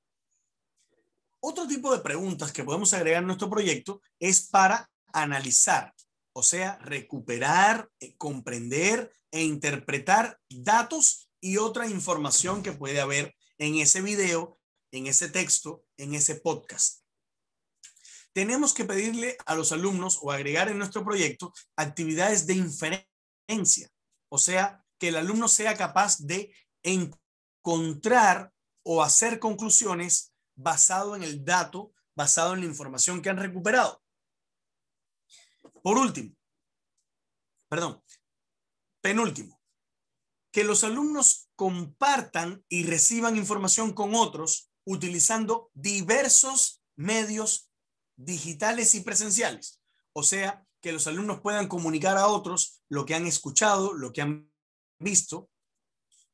Otro tipo de preguntas que podemos agregar en nuestro proyecto es para analizar, o sea, recuperar, eh, comprender e interpretar datos y otra información que puede haber en ese video, en ese texto, en ese podcast tenemos que pedirle a los alumnos o agregar en nuestro proyecto actividades de inferencia, o sea, que el alumno sea capaz de encontrar o hacer conclusiones basado en el dato, basado en la información que han recuperado. Por último, perdón, penúltimo, que los alumnos compartan y reciban información con otros utilizando diversos medios digitales y presenciales. O sea, que los alumnos puedan comunicar a otros lo que han escuchado, lo que han visto,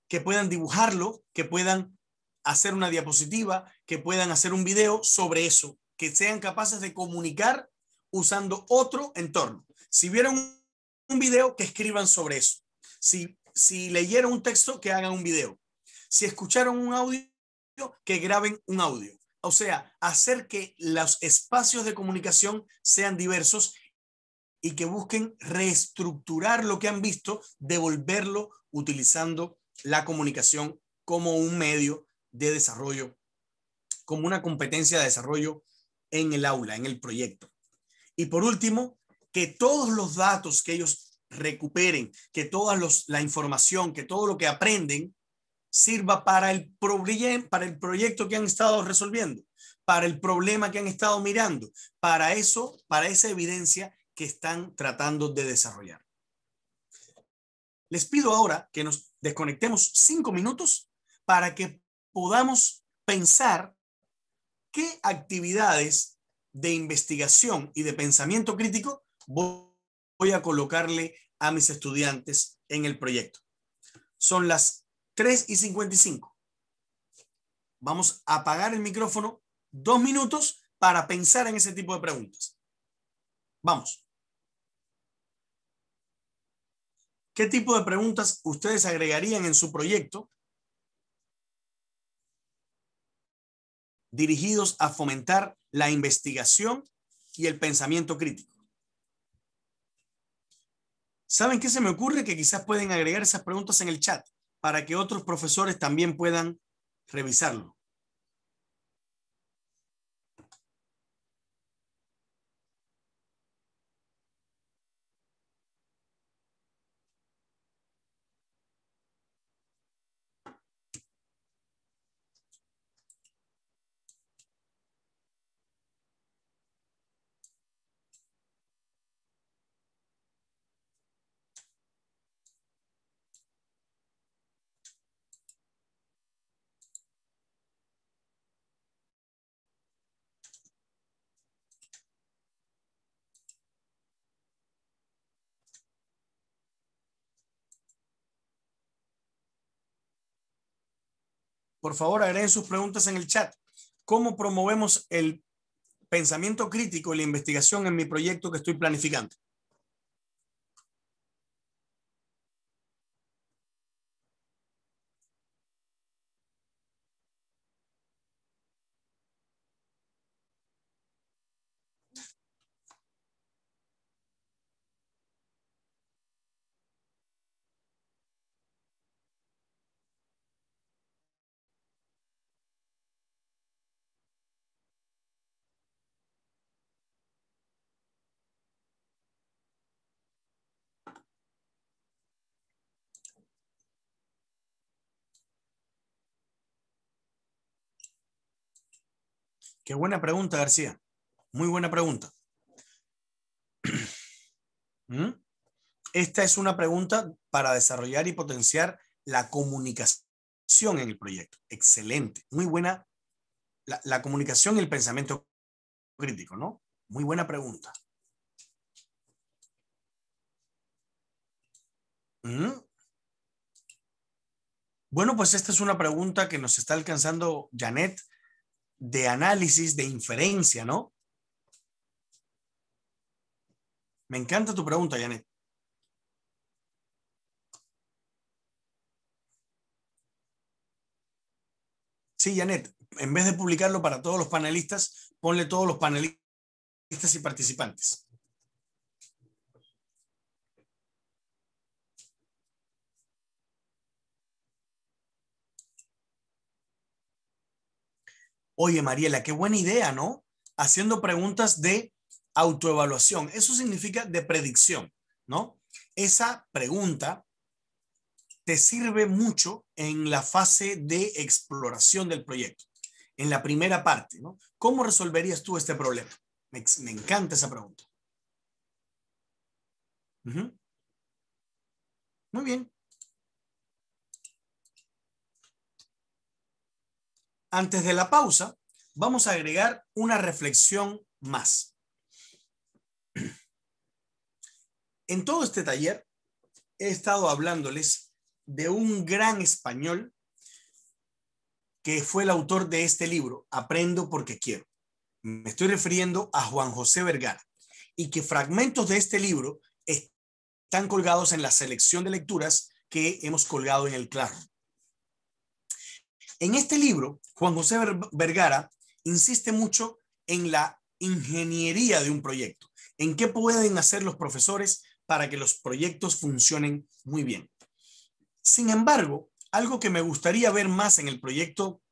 que puedan dibujarlo, que puedan hacer una diapositiva, que puedan hacer un video sobre eso, que sean capaces de comunicar usando otro entorno. Si vieron un video, que escriban sobre eso. Si, si leyeron un texto, que hagan un video. Si escucharon un audio, que graben un audio o sea, hacer que los espacios de comunicación sean diversos y que busquen reestructurar lo que han visto, devolverlo utilizando la comunicación como un medio de desarrollo, como una competencia de desarrollo en el aula, en el proyecto. Y por último, que todos los datos que ellos recuperen, que toda la información, que todo lo que aprenden, sirva para el, para el proyecto que han estado resolviendo, para el problema que han estado mirando, para eso, para esa evidencia que están tratando de desarrollar. Les pido ahora que nos desconectemos cinco minutos para que podamos pensar qué actividades de investigación y de pensamiento crítico voy a colocarle a mis estudiantes en el proyecto. Son las 3 y 55. Vamos a apagar el micrófono dos minutos para pensar en ese tipo de preguntas. Vamos. ¿Qué tipo de preguntas ustedes agregarían en su proyecto dirigidos a fomentar la investigación y el pensamiento crítico? ¿Saben qué se me ocurre? Que quizás pueden agregar esas preguntas en el chat para que otros profesores también puedan revisarlo. por favor, agreguen sus preguntas en el chat. ¿Cómo promovemos el pensamiento crítico y la investigación en mi proyecto que estoy planificando? Qué buena pregunta, García. Muy buena pregunta. ¿Mm? Esta es una pregunta para desarrollar y potenciar la comunicación en el proyecto. Excelente. Muy buena. La, comunicación y el pensamiento crítico, ¿no? Muy buena pregunta. ¿Mm? Bueno, pues esta es una pregunta que nos está alcanzando Janet de análisis, de inferencia, ¿no? Me encanta tu pregunta, Janet. Sí, Janet, en vez de publicarlo para todos los panelistas, ponle todos los panelistas y participantes. Oye, Mariela, qué buena idea, ¿no? Haciendo preguntas de autoevaluación. Eso significa de predicción, ¿no? Esa pregunta te sirve mucho en la fase de exploración del proyecto, en la primera parte, ¿no? ¿Cómo resolverías tú este problema? Me, encanta esa pregunta. Muy bien. Antes de la pausa, vamos a agregar una reflexión más. En todo este taller he estado hablándoles de un gran español que fue el autor de este libro, Aprendo porque quiero. Me estoy refiriendo a Juan José Vergara y que fragmentos de este libro están colgados en la selección de lecturas que hemos colgado en el Claro. En este libro, Juan José Vergara insiste mucho en la ingeniería de un proyecto, en qué pueden hacer los profesores para que los proyectos funcionen muy bien. Sin embargo, algo que me gustaría ver más en el proyecto,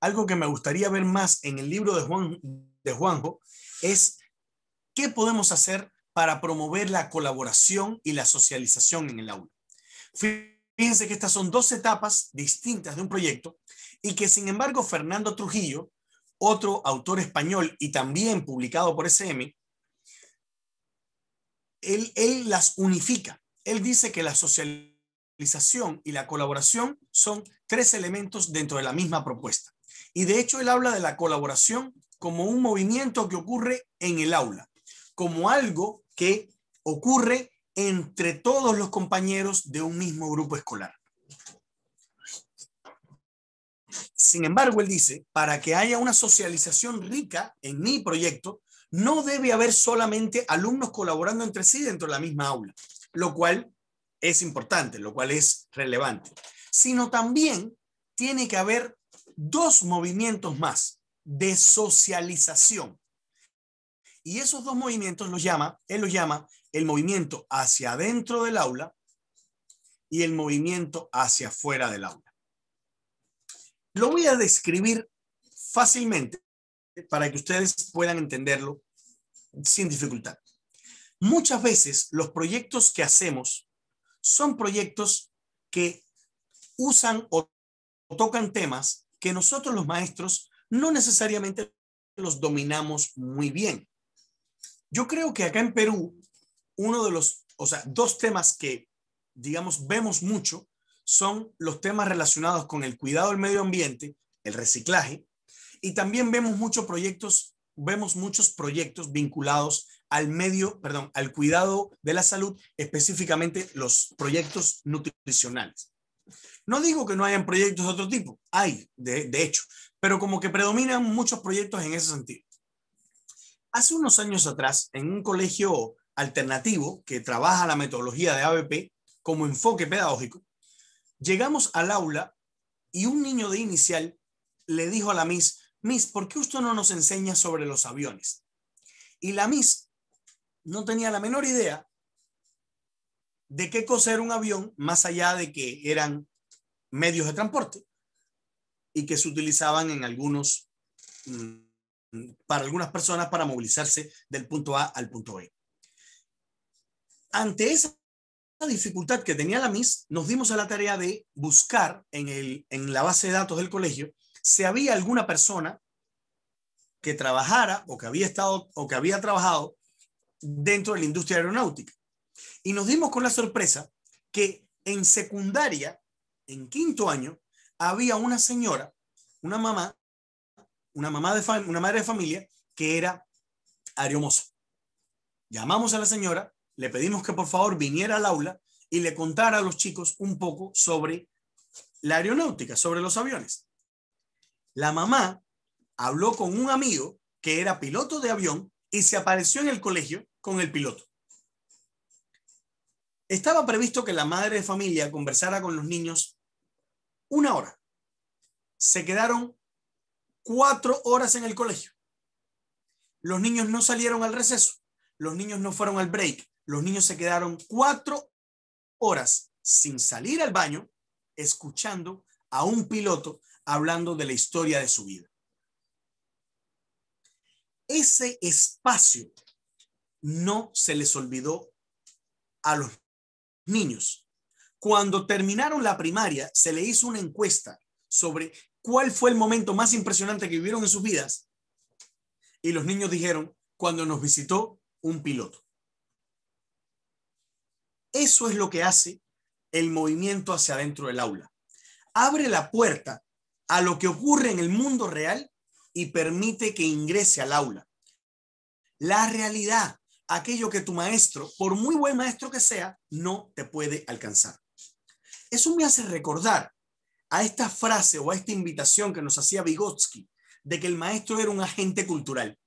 algo que me gustaría ver más en el libro de, Juan, de Juanjo es qué podemos hacer para promover la colaboración y la socialización en el aula. Fíjense que estas son dos etapas distintas de un proyecto y que sin embargo Fernando Trujillo, otro autor español y también publicado por SM, él, él las unifica. Él dice que la socialización y la colaboración son tres elementos dentro de la misma propuesta. Y de hecho él habla de la colaboración como un movimiento que ocurre en el aula, como algo que ocurre entre todos los compañeros de un mismo grupo escolar. Sin embargo, él dice, para que haya una socialización rica en mi proyecto, no debe haber solamente alumnos colaborando entre sí dentro de la misma aula, lo cual es importante, lo cual es relevante, sino también tiene que haber dos movimientos más de socialización. Y esos dos movimientos los llama, él los llama el movimiento hacia adentro del aula y el movimiento hacia afuera del aula. Lo voy a describir fácilmente para que ustedes puedan entenderlo sin dificultad. Muchas veces los proyectos que hacemos son proyectos que usan o tocan temas que nosotros los maestros no necesariamente los dominamos muy bien. Yo creo que acá en Perú uno de los, o sea, dos temas que, digamos, vemos mucho son los temas relacionados con el cuidado del medio ambiente, el reciclaje, y también vemos muchos proyectos, vemos muchos proyectos vinculados al medio, perdón, al cuidado de la salud, específicamente los proyectos nutricionales. No digo que no hayan proyectos de otro tipo, hay, de, de hecho, pero como que predominan muchos proyectos en ese sentido. Hace unos años atrás, en un colegio alternativo que trabaja la metodología de ABP como enfoque pedagógico, llegamos al aula y un niño de inicial le dijo a la Miss, Miss, ¿por qué usted no nos enseña sobre los aviones? Y la Miss no tenía la menor idea de qué coser un avión, más allá de que eran medios de transporte y que se utilizaban en algunos, mm, para algunas personas para movilizarse del punto A al punto B ante esa dificultad que tenía la MIS, nos dimos a la tarea de buscar en, la base de datos del colegio si había alguna persona que trabajara o que había estado o que había trabajado dentro de la industria aeronáutica. Y nos dimos con la sorpresa que en secundaria, en quinto año, había una señora, una mamá, una mamá de una madre de familia que era ariomosa Llamamos a la señora, le pedimos que por favor viniera al aula y le contara a los chicos un poco sobre la aeronáutica, sobre los aviones. La mamá habló con un amigo que era piloto de avión y se apareció en el colegio con el piloto. Estaba previsto que la madre de familia conversara con los niños una hora. Se quedaron cuatro horas en el colegio. Los niños no salieron al receso, los niños no fueron al break, los niños se quedaron cuatro horas sin salir al baño escuchando a un piloto hablando de la historia de su vida. Ese espacio no se les olvidó a los niños. Cuando terminaron la primaria, se le hizo una encuesta sobre cuál fue el momento más impresionante que vivieron en sus vidas. Y los niños dijeron, cuando nos visitó un piloto. Eso es lo que hace el movimiento hacia adentro del aula. Abre la puerta a lo que ocurre en el mundo real y permite que ingrese al aula. La realidad, aquello que tu maestro, por muy buen maestro que sea, no te puede alcanzar. Eso me hace recordar a esta frase o a esta invitación que nos hacía Vygotsky de que el maestro era un agente cultural.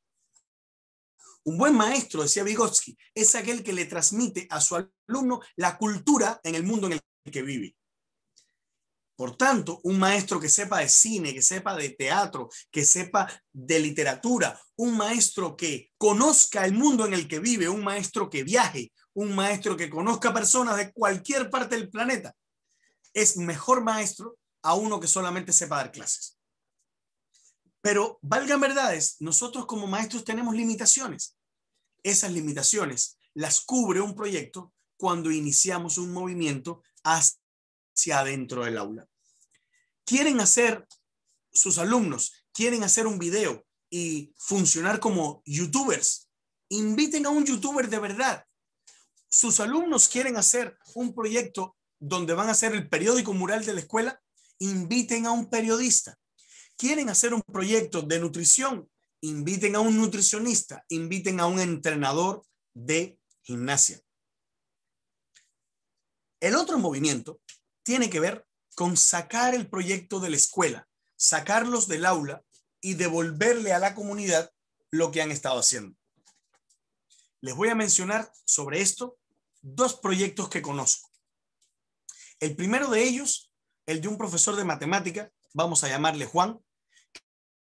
Un buen maestro, decía Vygotsky, es aquel que le transmite a su alumno la cultura en el mundo en el que vive. Por tanto, un maestro que sepa de cine, que sepa de teatro, que sepa de literatura, un maestro que conozca el mundo en el que vive, un maestro que viaje, un maestro que conozca personas de cualquier parte del planeta, es mejor maestro a uno que solamente sepa dar clases. Pero valgan verdades, nosotros como maestros tenemos limitaciones. Esas limitaciones las cubre un proyecto cuando iniciamos un movimiento hacia adentro del aula. Quieren hacer sus alumnos, quieren hacer un video y funcionar como youtubers. Inviten a un youtuber de verdad. Sus alumnos quieren hacer un proyecto donde van a hacer el periódico mural de la escuela. Inviten a un periodista quieren hacer un proyecto de nutrición, inviten a un nutricionista, inviten a un entrenador de gimnasia. El otro movimiento tiene que ver con sacar el proyecto de la escuela, sacarlos del aula y devolverle a la comunidad lo que han estado haciendo. Les voy a mencionar sobre esto dos proyectos que conozco. El primero de ellos, el de un profesor de matemática, vamos a llamarle Juan,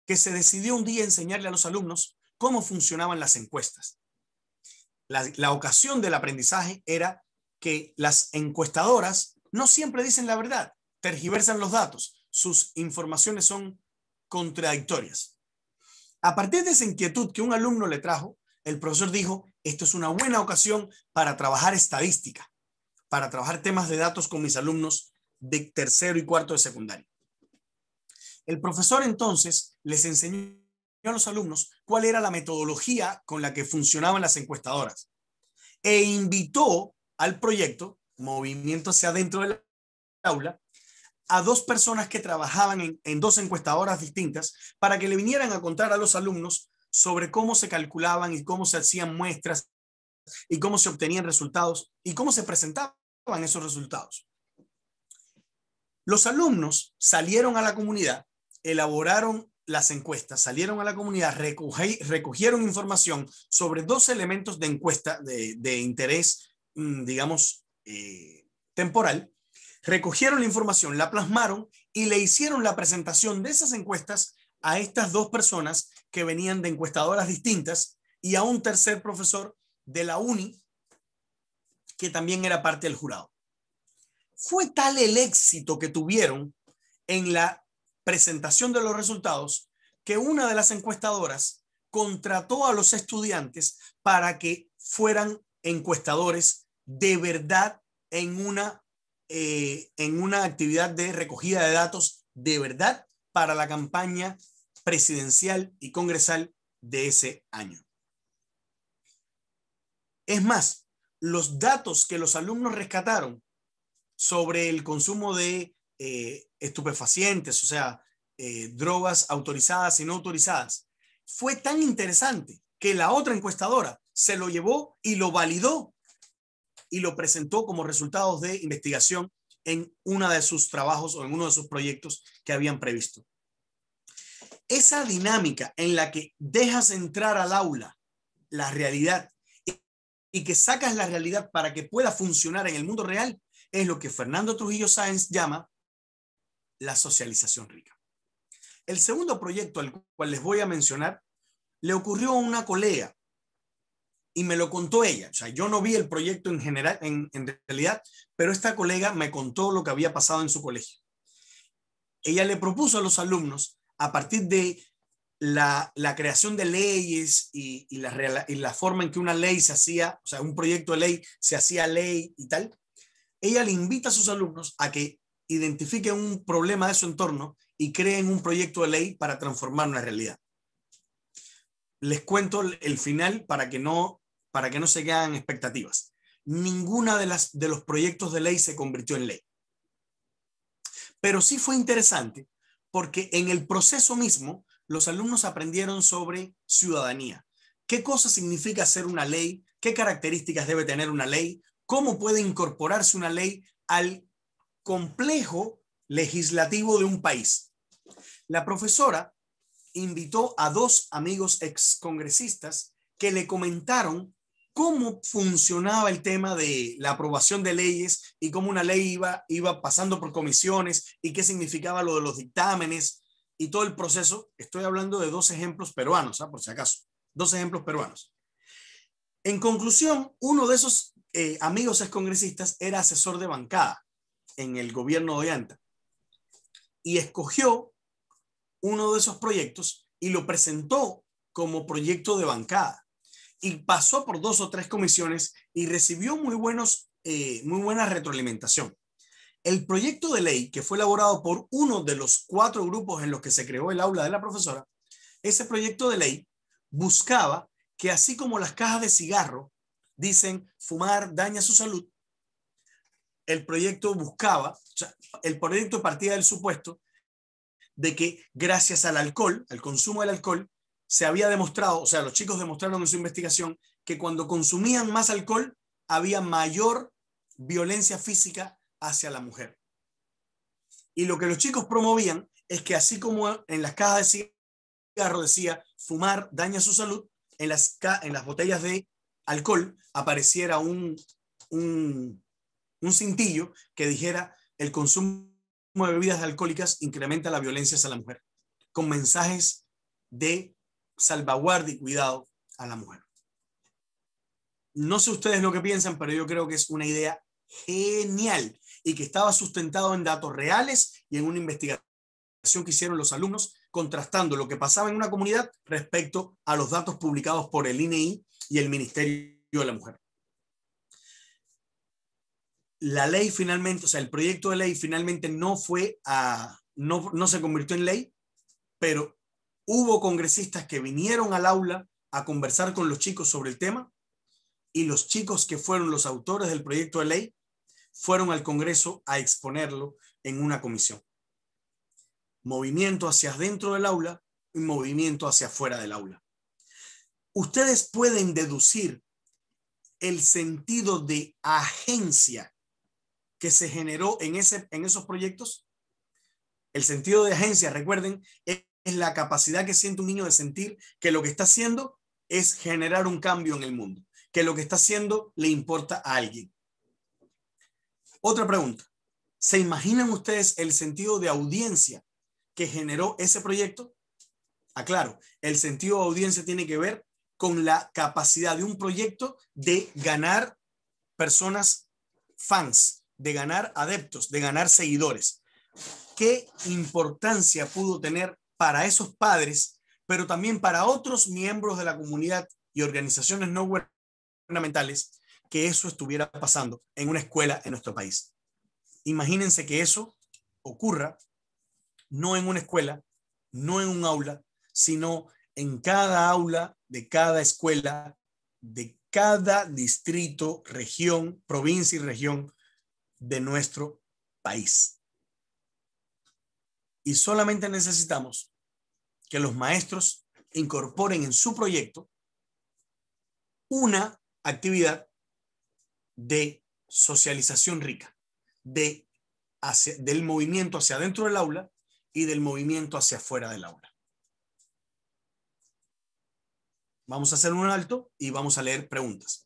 que se decidió un día enseñarle a los alumnos cómo funcionaban las encuestas. La, ocasión del aprendizaje era que las encuestadoras no siempre dicen la verdad, tergiversan los datos, sus informaciones son contradictorias. A partir de esa inquietud que un alumno le trajo, el profesor dijo, esto es una buena ocasión para trabajar estadística, para trabajar temas de datos con mis alumnos de tercero y cuarto de secundaria. El profesor entonces les enseñó a los alumnos cuál era la metodología con la que funcionaban las encuestadoras e invitó al proyecto Movimiento hacia adentro la aula a dos personas que trabajaban en, dos encuestadoras distintas para que le vinieran a contar a los alumnos sobre cómo se calculaban y cómo se hacían muestras y cómo se obtenían resultados y cómo se presentaban esos resultados. Los alumnos salieron a la comunidad elaboraron las encuestas, salieron a la comunidad, recogieron información sobre dos elementos de encuesta de, interés, mm, digamos, eh, temporal, recogieron la información, la plasmaron y le hicieron la presentación de esas encuestas a estas dos personas que venían de encuestadoras distintas y a un tercer profesor de la UNI que también era parte del jurado. Fue tal el éxito que tuvieron en la presentación de los resultados que una de las encuestadoras contrató a los estudiantes para que fueran encuestadores de verdad en una, eh, en una actividad de recogida de datos de verdad para la campaña presidencial y congresal de ese año. Es más, los datos que los alumnos rescataron sobre el consumo de eh, estupefacientes, o sea, eh, drogas autorizadas y no autorizadas. Fue tan interesante que la otra encuestadora se lo llevó y lo validó y lo presentó como resultados de investigación en uno de sus trabajos o en uno de sus proyectos que habían previsto. Esa dinámica en la que dejas entrar al aula la realidad y que sacas la realidad para que pueda funcionar en el mundo real es lo que Fernando Trujillo Sáenz llama la socialización rica. El segundo proyecto al cual les voy a mencionar le ocurrió a una colega y me lo contó ella. O sea, yo no vi el proyecto en general, en, realidad, pero esta colega me contó lo que había pasado en su colegio. Ella le propuso a los alumnos, a partir de la, creación de leyes y, la, y, la, forma en que una ley se hacía, o sea, un proyecto de ley se hacía ley y tal, ella le invita a sus alumnos a que identifiquen un problema de su entorno y creen un proyecto de ley para transformar una realidad. Les cuento el final para que no, para que no se quedan expectativas. Ninguna de, las, de los proyectos de ley se convirtió en ley. Pero sí fue interesante porque en el proceso mismo los alumnos aprendieron sobre ciudadanía. ¿Qué cosa significa ser una ley? ¿Qué características debe tener una ley? ¿Cómo puede incorporarse una ley al complejo legislativo de un país. La profesora invitó a dos amigos excongresistas que le comentaron cómo funcionaba el tema de la aprobación de leyes y cómo una ley iba, iba pasando por comisiones y qué significaba lo de los dictámenes y todo el proceso. Estoy hablando de dos ejemplos peruanos, ¿ah? por si acaso, dos ejemplos peruanos. En conclusión, uno de esos eh, amigos excongresistas era asesor de bancada en el gobierno de Anta y escogió uno de esos proyectos y lo presentó como proyecto de bancada y pasó por dos o tres comisiones y recibió muy, buenos, eh, muy buena retroalimentación. El proyecto de ley que fue elaborado por uno de los cuatro grupos en los que se creó el aula de la profesora, ese proyecto de ley buscaba que así como las cajas de cigarro dicen fumar daña su salud, el proyecto buscaba, o sea, el proyecto partía del supuesto de que gracias al alcohol, al consumo del alcohol, se había demostrado, o sea, los chicos demostraron en su investigación que cuando consumían más alcohol había mayor violencia física hacia la mujer. Y lo que los chicos promovían es que así como en las cajas de cigarro decía fumar daña su salud, en las, en las botellas de alcohol apareciera un un cintillo que dijera el consumo de bebidas alcohólicas incrementa la violencia hacia la mujer, con mensajes de salvaguardia y cuidado a la mujer. No sé ustedes lo que piensan, pero yo creo que es una idea genial y que estaba sustentado en datos reales y en una investigación que hicieron los alumnos contrastando lo que pasaba en una comunidad respecto a los datos publicados por el INEI e y el Ministerio de la Mujer la ley finalmente, o sea, el proyecto de ley finalmente no fue a, no, se convirtió en ley, pero hubo congresistas que vinieron al aula a conversar con los chicos sobre el tema y los chicos que fueron los autores del proyecto de ley fueron al Congreso a exponerlo en una comisión. Movimiento hacia dentro del aula y movimiento hacia fuera del aula. Ustedes pueden deducir el sentido de agencia que se generó en, ese, en esos proyectos? El sentido de agencia, recuerden, es, es la capacidad que siente un niño de sentir que lo que está haciendo es generar un cambio en el mundo, que lo que está haciendo le importa a alguien. Otra pregunta. ¿Se imaginan ustedes el sentido de audiencia que generó ese proyecto? Aclaro, el sentido de audiencia tiene que ver con la capacidad de un proyecto de ganar personas fans, de ganar adeptos, de ganar seguidores. ¿Qué importancia pudo tener para esos padres, pero también para otros miembros de la comunidad y organizaciones no gubernamentales que eso estuviera pasando en una escuela en nuestro país? Imagínense que eso ocurra no en una escuela, no en un aula, sino en cada aula de cada escuela, de cada distrito, región, provincia y región de nuestro país. Y solamente necesitamos que los maestros incorporen en su proyecto una actividad de socialización rica, de del movimiento hacia adentro del aula y del movimiento hacia afuera del aula. Vamos a hacer un alto y vamos a leer preguntas.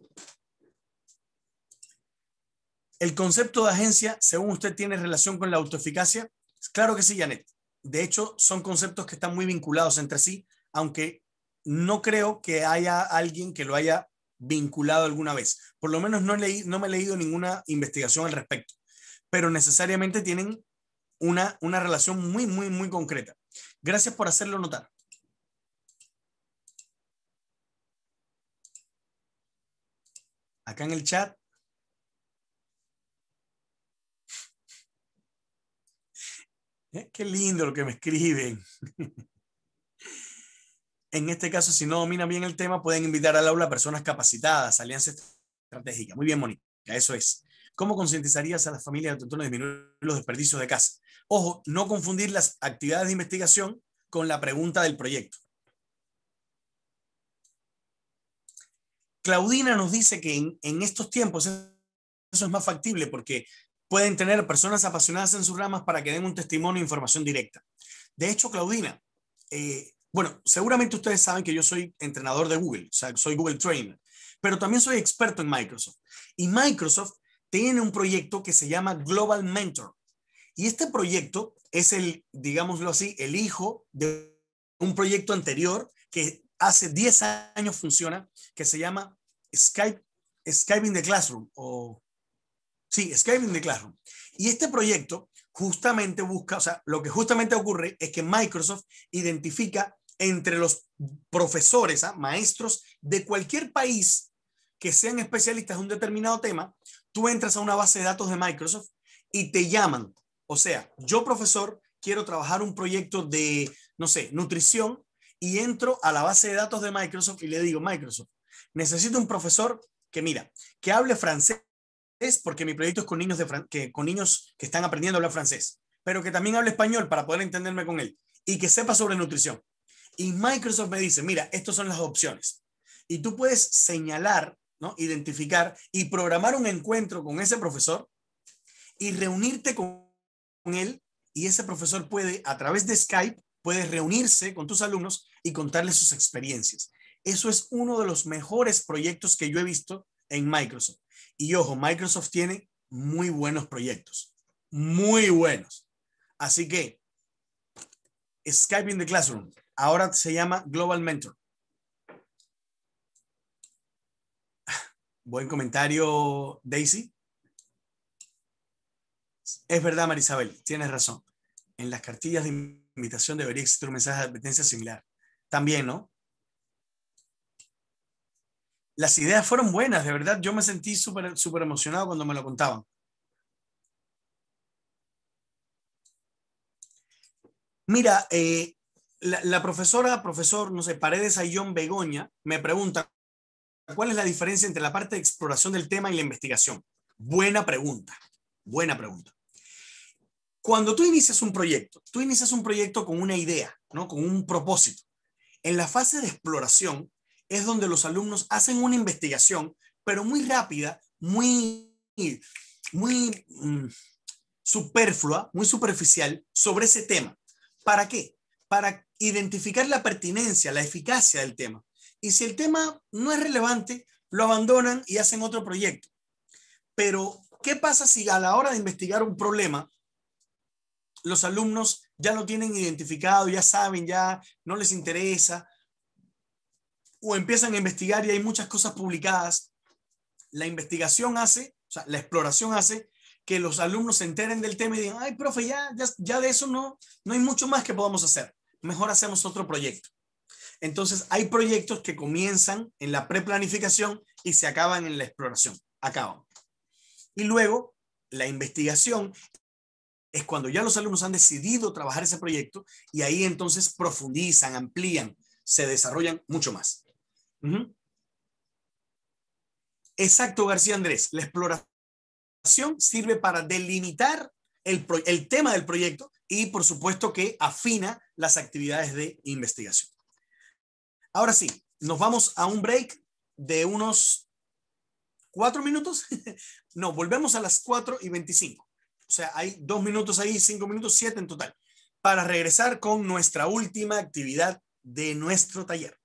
¿El concepto de agencia, según usted, tiene relación con la autoeficacia? Claro que sí, Janet. De hecho, son conceptos que están muy vinculados entre sí, aunque no creo que haya alguien que lo haya vinculado alguna vez. Por lo menos no, no me he leído ninguna investigación al respecto, pero necesariamente tienen una, una relación muy, muy, muy concreta. Gracias por hacerlo notar. Acá en el chat ¿Eh? Qué lindo lo que me escriben. en este caso, si no dominan bien el tema, pueden invitar al aula a personas capacitadas, alianzas estratégicas. Muy bien, Mónica, eso es. ¿Cómo concientizarías a las familias de tu de disminuir los desperdicios de casa? Ojo, no confundir las actividades de investigación con la pregunta del proyecto. Claudina nos dice que en estos tiempos eso es más factible porque pueden tener personas apasionadas en sus ramas para que den un testimonio e información directa. De hecho, Claudina, eh, bueno, seguramente ustedes saben que yo soy entrenador de Google, o sea, soy Google Trainer, pero también soy experto en Microsoft. Y Microsoft tiene un proyecto que se llama Global Mentor. Y este proyecto es el, digámoslo así, el hijo de un proyecto anterior que hace 10 años funciona, que se llama Skype, Skype in the Classroom o Sí, Skype de claro Y este proyecto justamente busca, o sea, lo que justamente ocurre es que Microsoft identifica entre los profesores, a ¿ah? maestros de cualquier país que sean especialistas en un determinado tema, tú entras a una base de datos de Microsoft y te llaman. O sea, yo profesor quiero trabajar un proyecto de, no sé, nutrición y entro a la base de datos de Microsoft y le digo, Microsoft, necesito un profesor que mira, que hable francés es porque mi proyecto es con niños, que, con niños que están aprendiendo a hablar francés, pero que también hable español para poder entenderme con él y que sepa sobre nutrición. Y Microsoft me dice, mira, estas son las opciones. Y tú puedes señalar, ¿no? identificar y programar un encuentro con ese profesor y reunirte con él y ese profesor puede, a través de Skype, puede reunirse con tus alumnos y contarles sus experiencias. Eso es uno de los mejores proyectos que yo he visto en Microsoft. Y ojo, Microsoft tiene muy buenos proyectos, muy buenos. Así que Skype in the Classroom, ahora se llama Global Mentor. Buen comentario, Daisy. Es verdad, Marisabel, tienes razón. En las cartillas de invitación debería existir un mensaje de advertencia similar. También, ¿no? las ideas fueron buenas, de verdad. Yo me sentí súper super emocionado cuando me lo contaban. Mira, eh, la, profesora, profesor, no sé, Paredes Ayón Begoña, me pregunta, ¿cuál es la diferencia entre la parte de exploración del tema y la investigación? Buena pregunta, buena pregunta. Cuando tú inicias un proyecto, tú inicias un proyecto con una idea, ¿no? con un propósito. En la fase de exploración, es donde los alumnos hacen una investigación, pero muy rápida, muy, muy mm, superflua, muy superficial sobre ese tema. ¿Para qué? Para identificar la pertinencia, la eficacia del tema. Y si el tema no es relevante, lo abandonan y hacen otro proyecto. Pero, ¿qué pasa si a la hora de investigar un problema, los alumnos ya lo tienen identificado, ya saben, ya no les interesa, o empiezan a investigar y hay muchas cosas publicadas. La investigación hace, o sea, la exploración hace que los alumnos se enteren del tema y digan, ay, profe, ya, ya, de eso no, no hay mucho más que podamos hacer. Mejor hacemos otro proyecto. Entonces, hay proyectos que comienzan en la preplanificación y se acaban en la exploración. Acaban. Y luego, la investigación es cuando ya los alumnos han decidido trabajar ese proyecto y ahí entonces profundizan, amplían, se desarrollan mucho más. Exacto, García Andrés. La exploración sirve para delimitar el, tema del proyecto y, por supuesto, que afina las actividades de investigación. Ahora sí, nos vamos a un break de unos cuatro minutos. no, volvemos a las cuatro y veinticinco. O sea, hay dos minutos ahí, cinco minutos, siete en total, para regresar con nuestra última actividad de nuestro taller.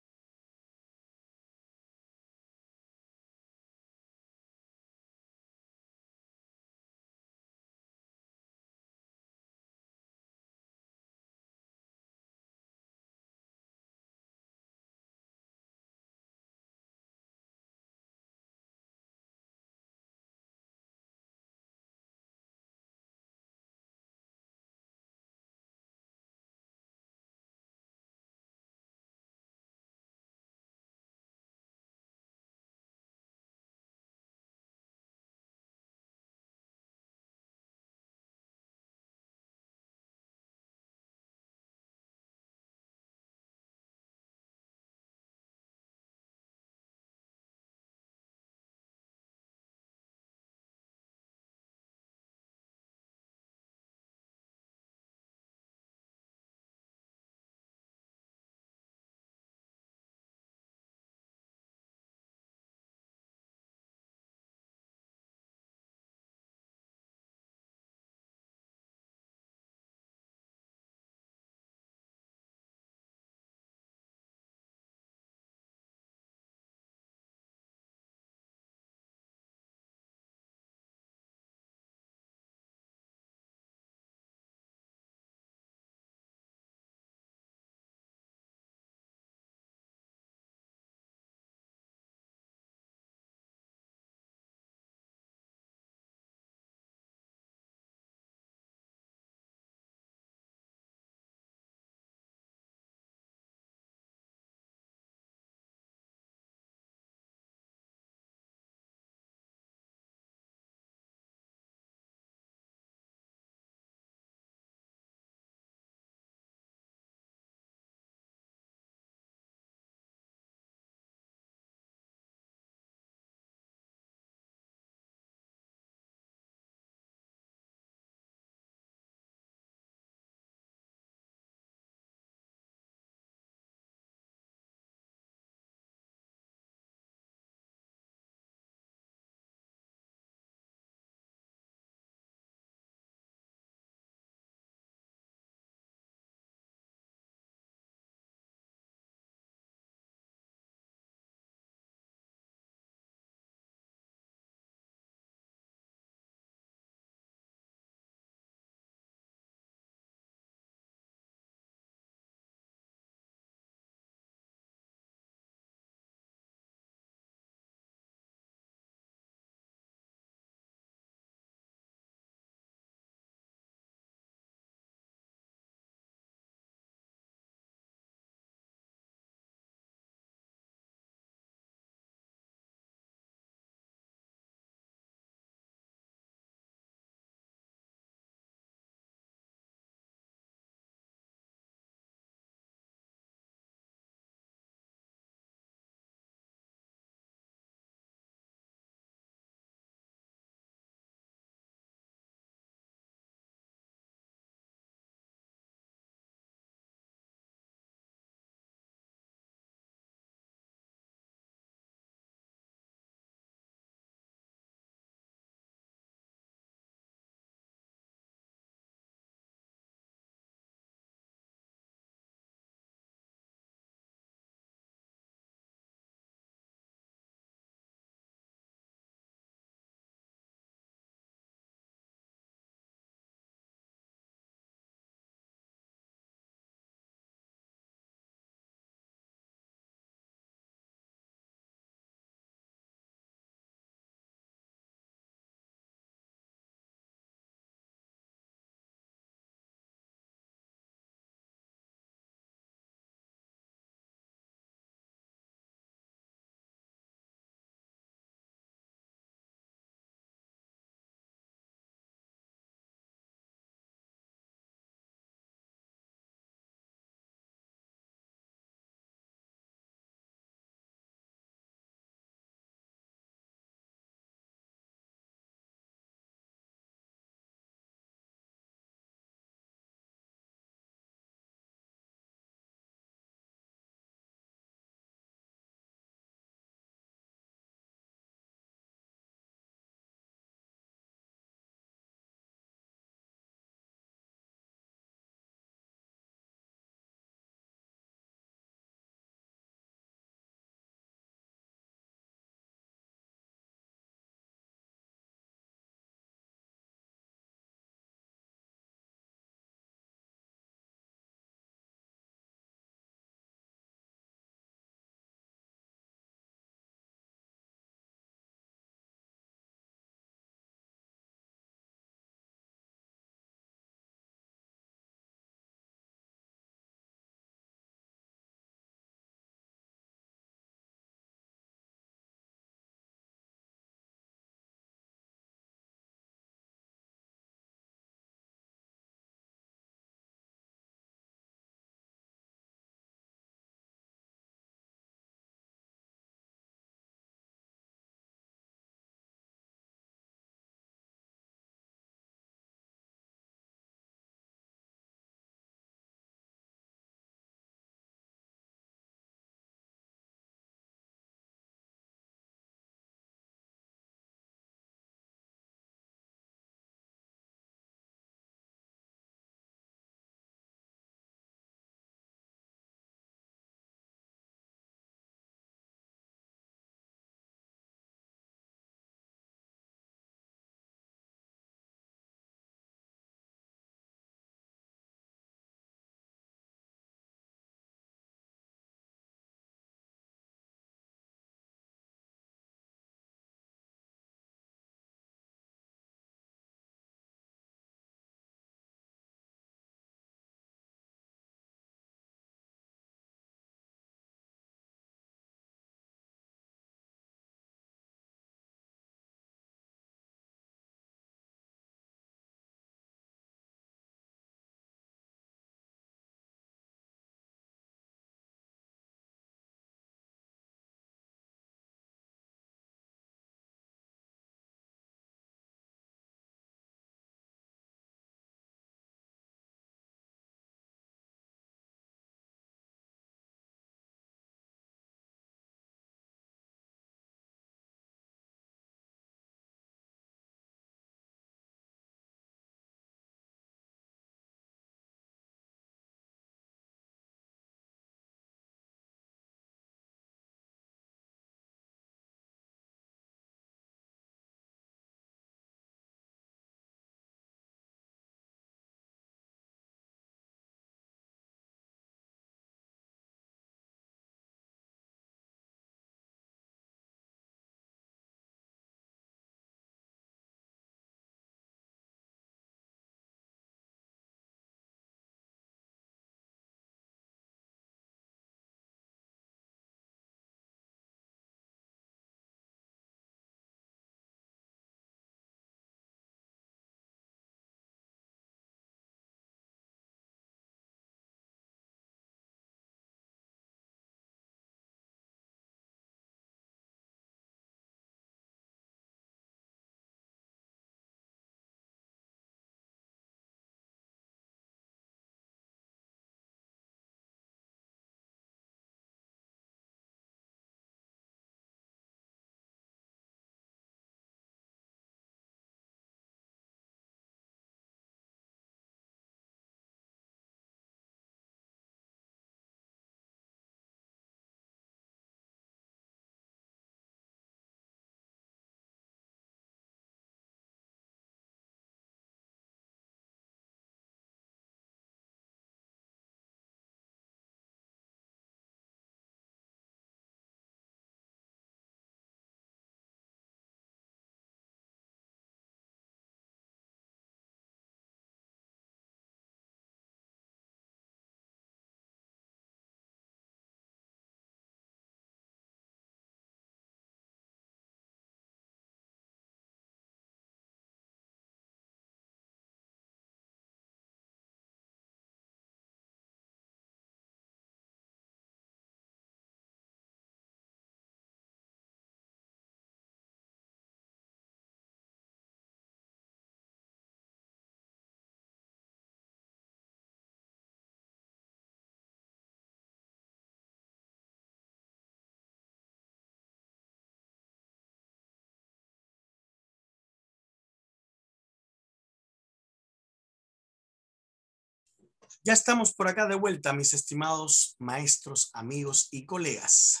Ya estamos por acá de vuelta, mis estimados maestros, amigos y colegas.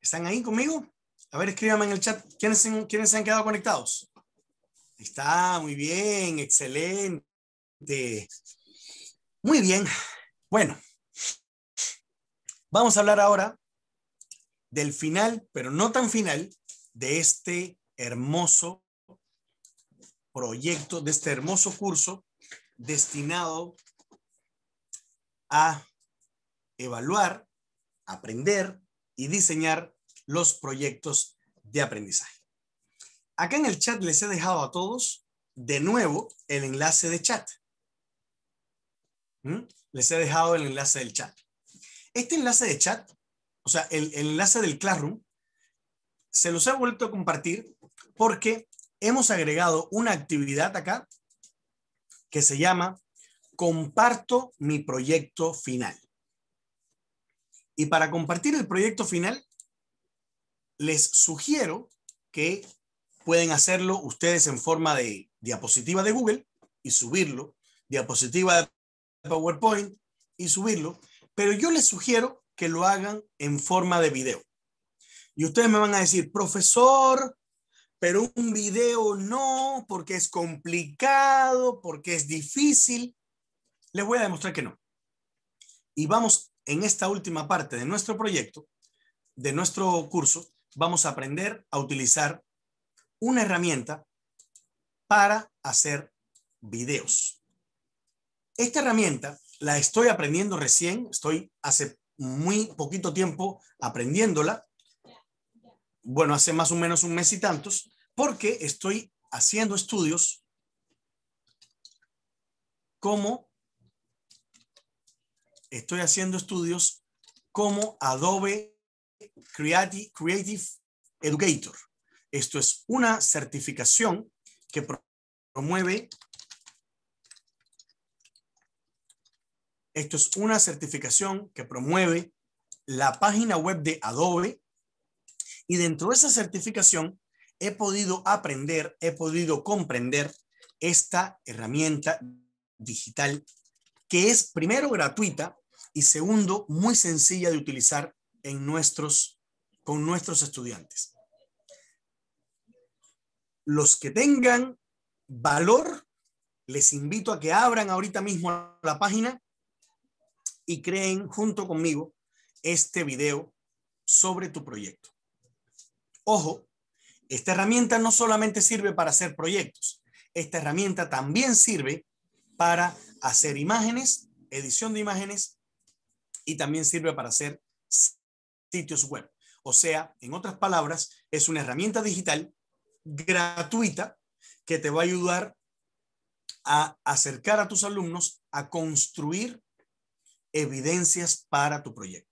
¿Están ahí conmigo? A ver, escríbanme en el chat quiénes, quiénes se han quedado conectados. está, muy bien, excelente. Muy bien. Bueno, vamos a hablar ahora del final, pero no tan final, de este hermoso proyecto, de este hermoso curso destinado a evaluar, aprender y diseñar los proyectos de aprendizaje. Acá en el chat les he dejado a todos de nuevo el enlace de chat. ¿Mm? Les he dejado el enlace del chat. Este enlace de chat, o sea, el, el enlace del Classroom, se los he vuelto a compartir porque hemos agregado una actividad acá que se llama Comparto mi proyecto final. Y para compartir el proyecto final, les sugiero que pueden hacerlo ustedes en forma de diapositiva de Google y subirlo, diapositiva de PowerPoint y subirlo, pero yo les sugiero que lo hagan en forma de video. Y ustedes me van a decir, profesor, pero un video no, porque es complicado, porque es difícil. Les voy a demostrar que no. Y vamos, en esta última parte de nuestro proyecto, de nuestro curso, vamos a aprender a utilizar una herramienta para hacer videos. Esta herramienta la estoy aprendiendo recién, estoy hace muy poquito tiempo aprendiéndola bueno, hace más o menos un mes y tantos, porque estoy haciendo estudios como estoy haciendo estudios como Adobe Creative, Creative Educator. Esto es una certificación que promueve Esto es una certificación que promueve la página web de Adobe y dentro de esa certificación he podido aprender, he podido comprender esta herramienta digital que es primero gratuita y segundo muy sencilla de utilizar en nuestros con nuestros estudiantes. Los que tengan valor les invito a que abran ahorita mismo la página y creen junto conmigo este video sobre tu proyecto. Ojo, esta herramienta no solamente sirve para hacer proyectos, esta herramienta también sirve para hacer imágenes, edición de imágenes y también sirve para hacer sitios web. O sea, en otras palabras, es una herramienta digital gratuita que te va a ayudar a acercar a tus alumnos a construir evidencias para tu proyecto.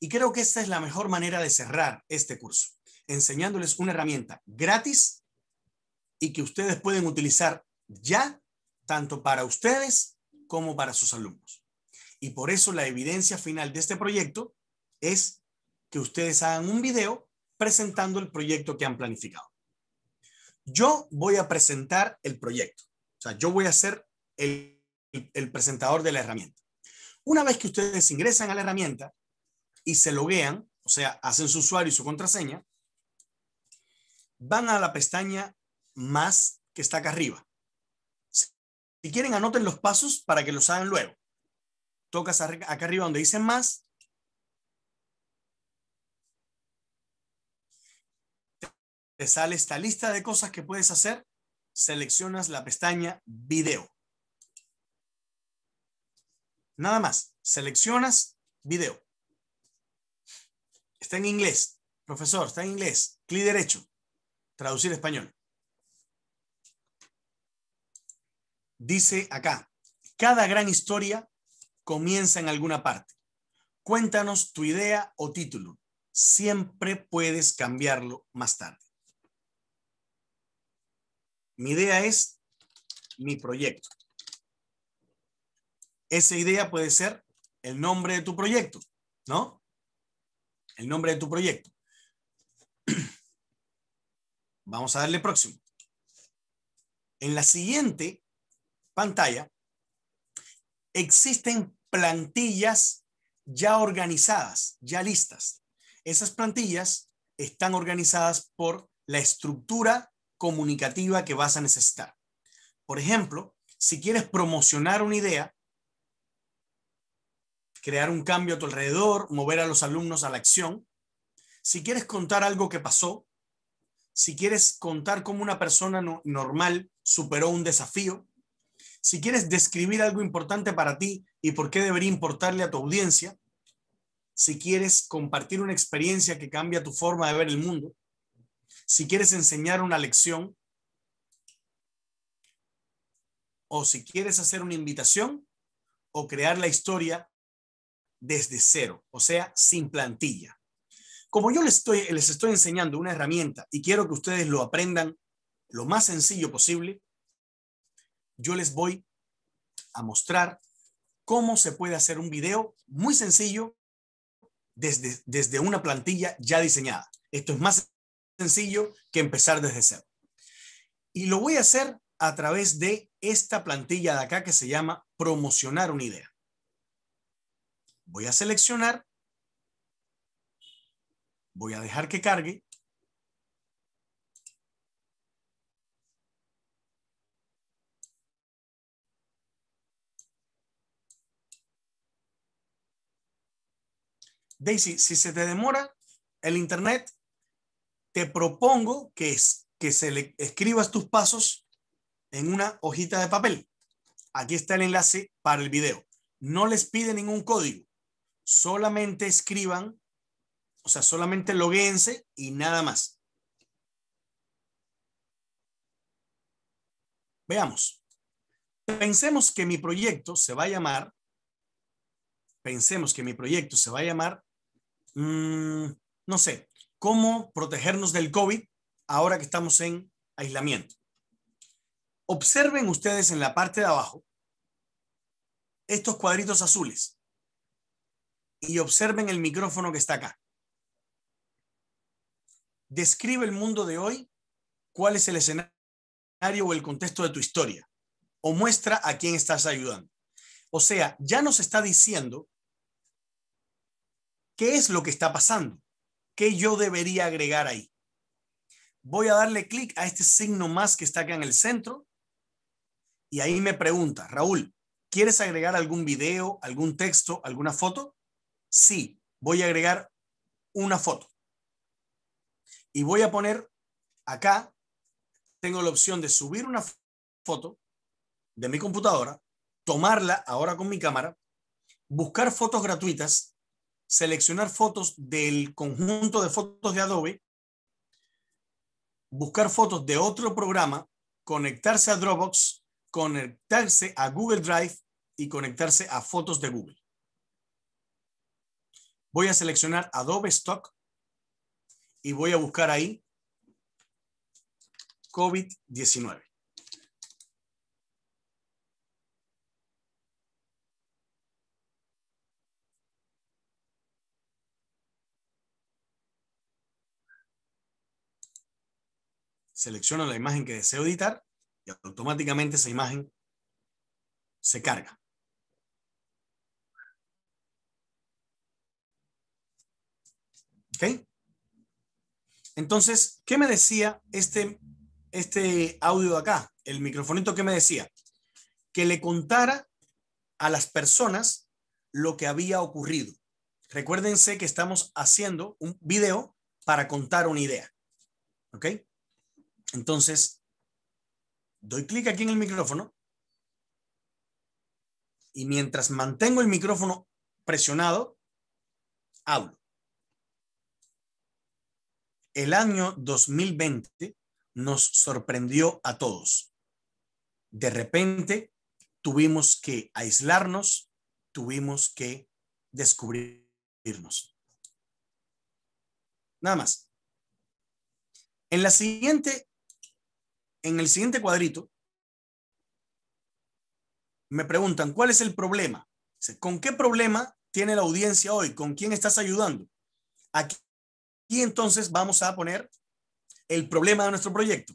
Y creo que esta es la mejor manera de cerrar este curso enseñándoles una herramienta gratis y que ustedes pueden utilizar ya, tanto para ustedes como para sus alumnos. Y por eso la evidencia final de este proyecto es que ustedes hagan un video presentando el proyecto que han planificado. Yo voy a presentar el proyecto. O sea, yo voy a ser el, presentador de la herramienta. Una vez que ustedes ingresan a la herramienta y se loguean, o sea, hacen su usuario y su contraseña, van a la pestaña más que está acá arriba. Si quieren, anoten los pasos para que los hagan luego. Tocas acá arriba donde dice más. Te sale esta lista de cosas que puedes hacer. Seleccionas la pestaña video. Nada más. Seleccionas video. Está en inglés. Profesor, está en inglés. Clic derecho traducir español. Dice acá, cada gran historia comienza en alguna parte. Cuéntanos tu idea o título. Siempre puedes cambiarlo más tarde. Mi idea es mi proyecto. Esa idea puede ser el nombre de tu proyecto, ¿no? El nombre de tu proyecto. Vamos a darle próximo. En la siguiente pantalla existen plantillas ya organizadas, ya listas. Esas plantillas están organizadas por la estructura comunicativa que vas a necesitar. Por ejemplo, si quieres promocionar una idea, crear un cambio a tu alrededor, mover a los alumnos a la acción, si quieres contar algo que pasó, si quieres contar cómo una persona normal superó un desafío, si quieres describir algo importante para ti y por qué debería importarle a tu audiencia, si quieres compartir una experiencia que cambia tu forma de ver el mundo, si quieres enseñar una lección o si quieres hacer una invitación o crear la historia desde cero, o sea, sin plantilla. Como yo les estoy, les estoy enseñando una herramienta y quiero que ustedes lo aprendan lo más sencillo posible, yo les voy a mostrar cómo se puede hacer un video muy sencillo desde, desde una plantilla ya diseñada. Esto es más sencillo que empezar desde cero. Y lo voy a hacer a través de esta plantilla de acá que se llama promocionar una idea. Voy a seleccionar Voy a dejar que cargue. Daisy, si se te demora el internet, te propongo que, es, que se le escribas tus pasos en una hojita de papel. Aquí está el enlace para el video. No les pide ningún código. Solamente escriban o sea, solamente loguéense y nada más. Veamos. Pensemos que mi proyecto se va a llamar, pensemos que mi proyecto se va a llamar, mm, no sé, cómo protegernos del COVID ahora que estamos en aislamiento. Observen ustedes en la parte de abajo estos cuadritos azules y observen el micrófono que está acá describe el mundo de hoy, cuál es el escenario o el contexto de tu historia, o muestra a quién estás ayudando. O sea, ya nos está diciendo qué es lo que está pasando, qué yo debería agregar ahí. Voy a darle clic a este signo más que está acá en el centro y ahí me pregunta, Raúl, ¿quieres agregar algún video, algún texto, alguna foto? Sí, voy a agregar una foto. Y voy a poner acá, tengo la opción de subir una foto de mi computadora, tomarla ahora con mi cámara, buscar fotos gratuitas, seleccionar fotos del conjunto de fotos de Adobe, buscar fotos de otro programa, conectarse a Dropbox, conectarse a Google Drive y conectarse a fotos de Google. Voy a seleccionar Adobe Stock y voy a buscar ahí COVID-19. Selecciono la imagen que deseo editar y automáticamente esa imagen se carga. okay entonces, ¿qué me decía este, este audio de acá? El microfonito que me decía que le contara a las personas lo que había ocurrido. Recuérdense que estamos haciendo un video para contar una idea. ¿Ok? Entonces, doy clic aquí en el micrófono y mientras mantengo el micrófono presionado, hablo el año 2020 nos sorprendió a todos. De repente tuvimos que aislarnos, tuvimos que descubrirnos. Nada más. En la siguiente, en el siguiente cuadrito, me preguntan, ¿cuál es el problema? ¿Con qué problema tiene la audiencia hoy? ¿Con quién estás ayudando? ¿A y entonces vamos a poner el problema de nuestro proyecto.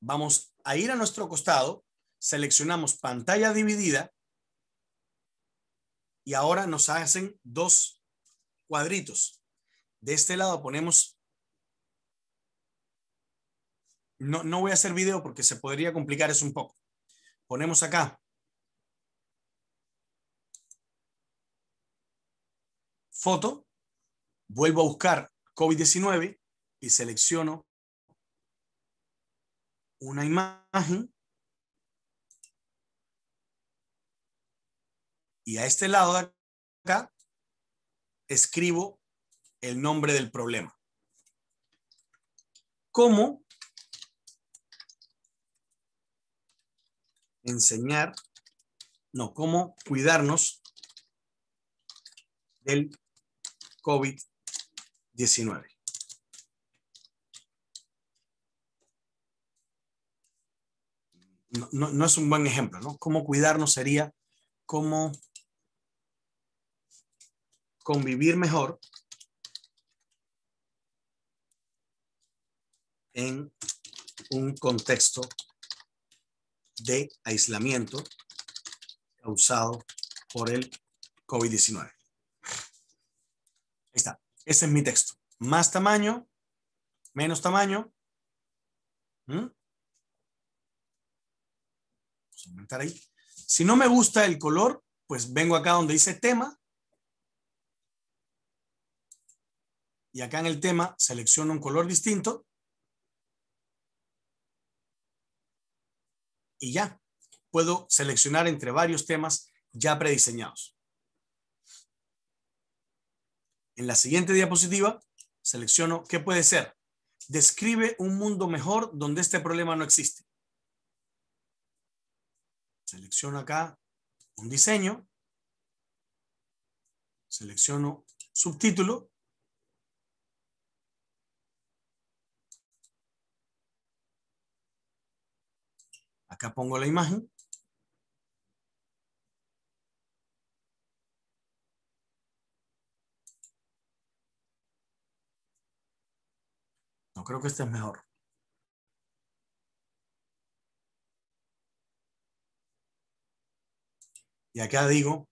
Vamos a ir a nuestro costado, seleccionamos pantalla dividida y ahora nos hacen dos cuadritos. De este lado ponemos... No, voy a hacer video porque se podría complicar eso un poco. Ponemos acá foto vuelvo a buscar COVID-19 y selecciono una imagen y a este lado de acá escribo el nombre del problema. ¿Cómo enseñar, no, cómo cuidarnos del COVID-19? No, no, es un buen ejemplo, ¿no? Cómo cuidarnos sería cómo convivir mejor en un contexto de aislamiento causado por el COVID-19. Ahí está. Ese es mi texto. Más tamaño, menos tamaño. ¿Mm? Vamos a aumentar ahí. Si no me gusta el color, pues vengo acá donde dice tema. Y acá en el tema selecciono un color distinto. Y ya, puedo seleccionar entre varios temas ya prediseñados. En la siguiente diapositiva selecciono qué puede ser. Describe un mundo mejor donde este problema no existe. Selecciono acá un diseño. Selecciono subtítulo. Acá pongo la imagen. creo que este es mejor. Y acá digo,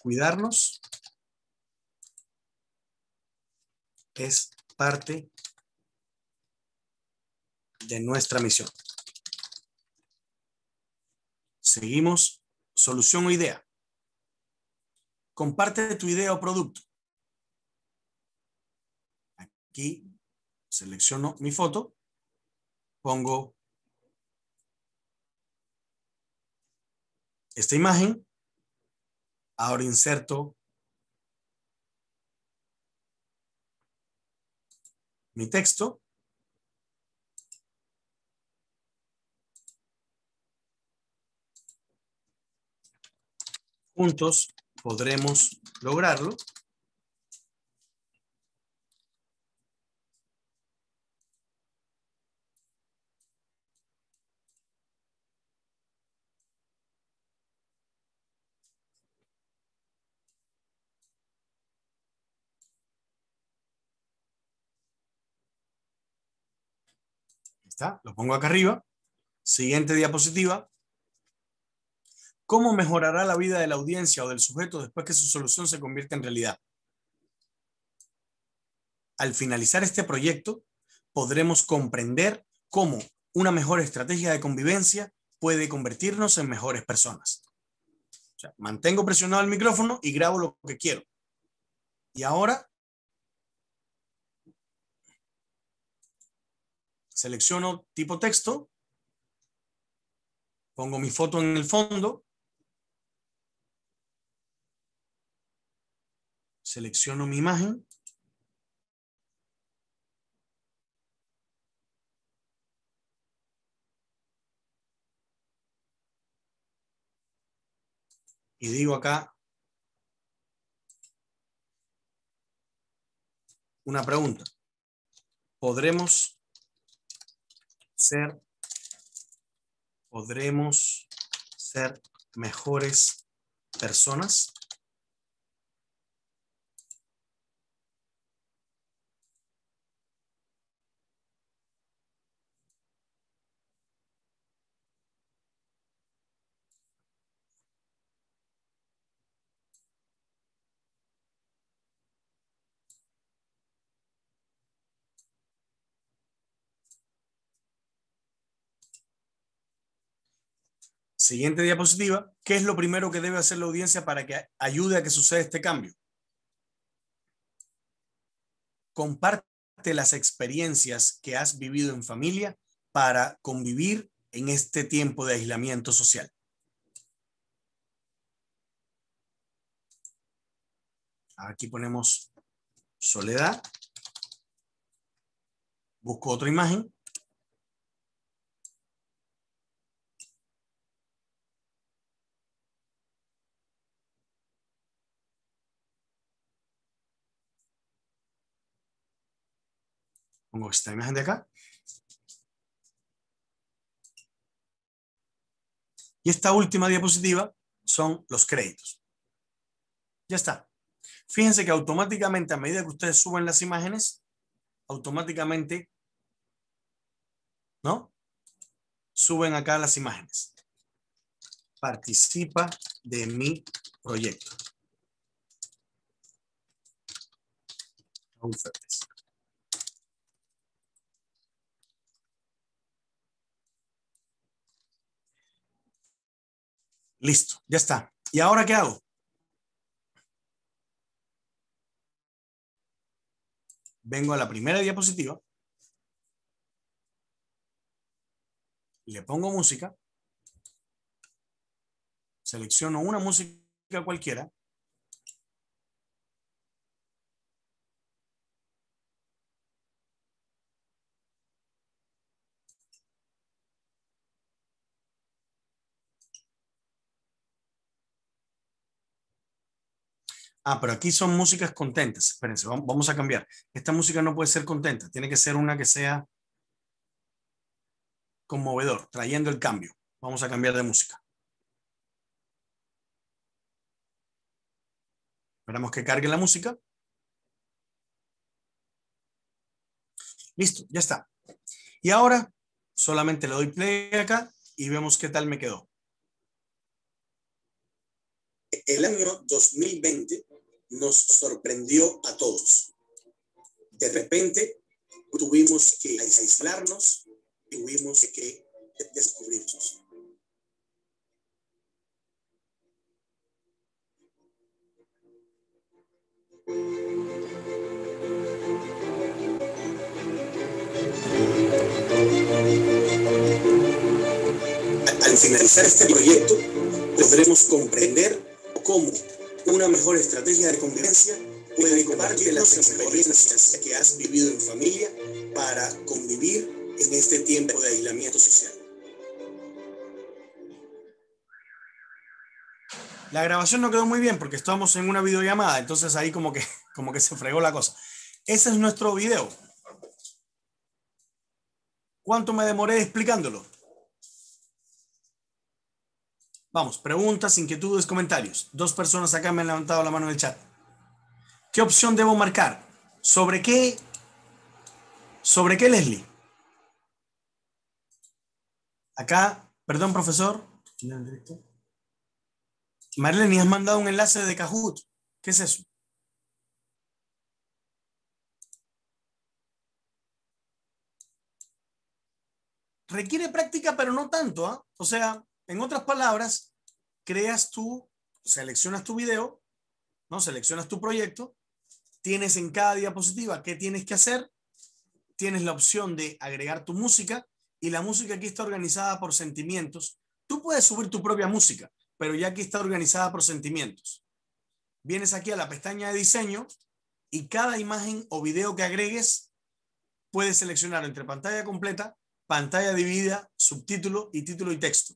cuidarnos es parte de nuestra misión. Seguimos solución o idea. Comparte tu idea o producto. Aquí selecciono mi foto, pongo esta imagen, ahora inserto mi texto. Juntos podremos lograrlo. Lo pongo acá arriba. Siguiente diapositiva. ¿Cómo mejorará la vida de la audiencia o del sujeto después que su solución se convierta en realidad? Al finalizar este proyecto, podremos comprender cómo una mejor estrategia de convivencia puede convertirnos en mejores personas. mantengo presionado el micrófono y grabo lo que quiero. Y ahora selecciono tipo texto, pongo mi foto en el fondo, selecciono mi imagen, y digo acá una pregunta. ¿Podremos ser, podremos ser mejores personas. Siguiente diapositiva. ¿Qué es lo primero que debe hacer la audiencia para que ayude a que suceda este cambio? Comparte las experiencias que has vivido en familia para convivir en este tiempo de aislamiento social. Aquí ponemos soledad. Busco otra imagen. Pongo esta imagen de acá. Y esta última diapositiva son los créditos. Ya está. Fíjense que automáticamente, a medida que ustedes suben las imágenes, automáticamente, ¿no? Suben acá las imágenes. Participa de mi proyecto. Listo, ya está. ¿Y ahora qué hago? Vengo a la primera diapositiva. Le pongo música. Selecciono una música cualquiera Ah, pero aquí son músicas contentas. Espérense, vamos a cambiar. Esta música no puede ser contenta, tiene que ser una que sea conmovedor, trayendo el cambio. Vamos a cambiar de música. Esperamos que cargue la música. Listo, ya está. Y ahora solamente le doy play acá y vemos qué tal me quedó. El año 2020 nos sorprendió a todos. De repente tuvimos que aislarnos, tuvimos que descubrirnos. Al finalizar este proyecto, podremos comprender cómo una mejor estrategia de convivencia puede compartir las experiencias que has vivido en familia para convivir en este tiempo de aislamiento social. La grabación no quedó muy bien porque estábamos en una videollamada, entonces ahí como que, como que se fregó la cosa. Ese es nuestro video. ¿Cuánto me demoré explicándolo? Vamos, preguntas, inquietudes, comentarios. Dos personas acá me han levantado la mano en el chat. ¿Qué opción debo marcar? ¿Sobre qué? ¿Sobre qué, Leslie? Acá, perdón, profesor. Marlene, has mandado un enlace de Kahoot. ¿Qué es eso? Requiere práctica, pero no tanto. ¿ah? O sea, en otras palabras, creas tú, seleccionas tu video, ¿no? Seleccionas tu proyecto, tienes en cada diapositiva qué tienes que hacer, tienes la opción de agregar tu música y la música aquí está organizada por sentimientos. Tú puedes subir tu propia música, pero ya aquí está organizada por sentimientos. Vienes aquí a la pestaña de diseño y cada imagen o video que agregues puedes seleccionar entre pantalla completa, pantalla dividida, subtítulo y título y texto.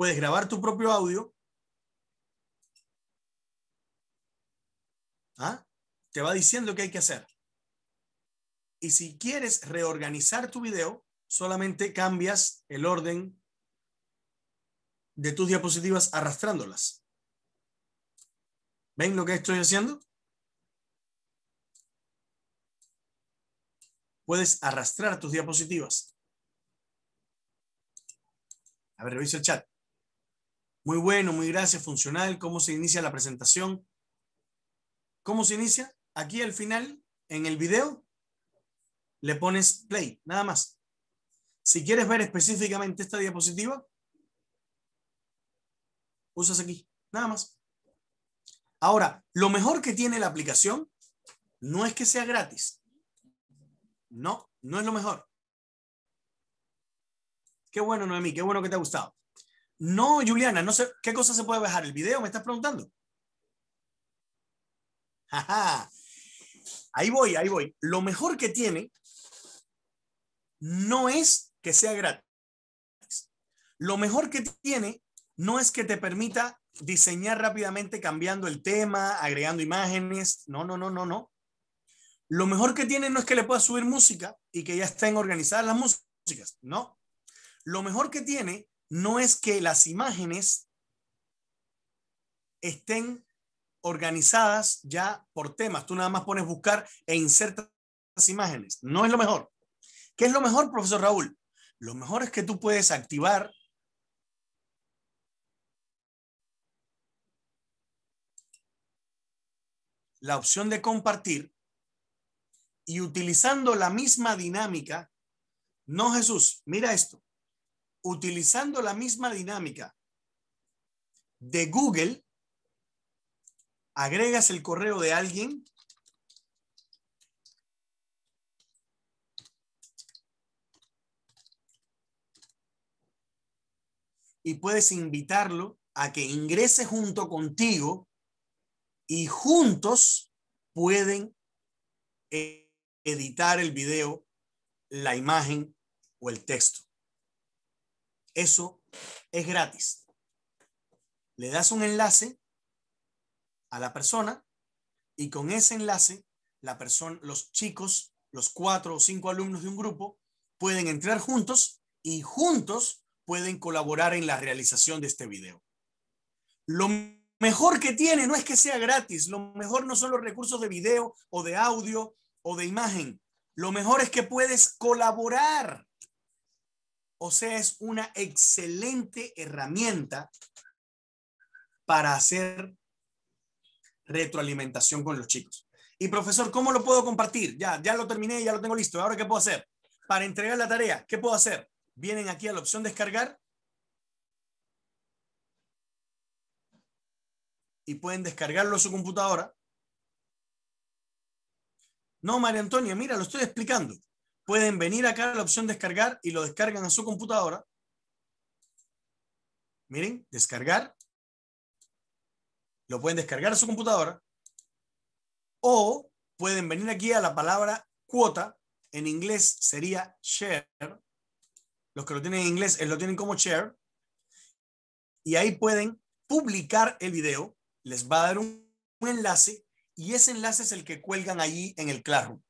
Puedes grabar tu propio audio. ¿Ah? Te va diciendo qué hay que hacer. Y si quieres reorganizar tu video, solamente cambias el orden de tus diapositivas arrastrándolas. ¿Ven lo que estoy haciendo? Puedes arrastrar tus diapositivas. A ver, reviso el chat. Muy bueno, muy gracias, funcional. ¿Cómo se inicia la presentación? ¿Cómo se inicia? Aquí al final, en el video, le pones play, nada más. Si quieres ver específicamente esta diapositiva, usas aquí, nada más. Ahora, lo mejor que tiene la aplicación no es que sea gratis. No, no es lo mejor. Qué bueno, Noemí, qué bueno que te ha gustado. No, Juliana, no sé, ¿qué cosa se puede bajar? ¿El video? ¿Me estás preguntando? Ahí voy, ahí voy. Lo mejor que tiene no es que sea gratis. Lo mejor que tiene no es que te permita diseñar rápidamente cambiando el tema, agregando imágenes. No, no, no, no, no. Lo mejor que tiene no es que le puedas subir música y que ya estén organizadas las músicas. No. Lo mejor que tiene no es que las imágenes estén organizadas ya por temas. Tú nada más pones buscar e insertas las imágenes. No es lo mejor. ¿Qué es lo mejor, profesor Raúl? Lo mejor es que tú puedes activar la opción de compartir y utilizando la misma dinámica. No, Jesús, mira esto utilizando la misma dinámica de Google, agregas el correo de alguien y puedes invitarlo a que ingrese junto contigo y juntos pueden eh, editar el video, la imagen o el texto. Eso es gratis. Le das un enlace a la persona y con ese enlace la persona, los chicos, los cuatro o cinco alumnos de un grupo pueden entrar juntos y juntos pueden colaborar en la realización de este video. Lo mejor que tiene no es que sea gratis, lo mejor no son los recursos de video o de audio o de imagen, lo mejor es que puedes colaborar o sea, es una excelente herramienta para hacer retroalimentación con los chicos. Y profesor, ¿cómo lo puedo compartir? Ya, ya lo terminé, ya lo tengo listo. ¿Ahora qué puedo hacer? Para entregar la tarea, ¿qué puedo hacer? Vienen aquí a la opción descargar y pueden descargarlo a su computadora. No, María Antonia, mira, lo estoy explicando pueden venir acá a la opción descargar y lo descargan a su computadora. Miren, descargar. Lo pueden descargar a su computadora. O pueden venir aquí a la palabra cuota. En inglés sería share. Los que lo tienen en inglés eh, lo tienen como share. Y ahí pueden publicar el video. Les va a dar un, un enlace y ese enlace es el que cuelgan allí en el Classroom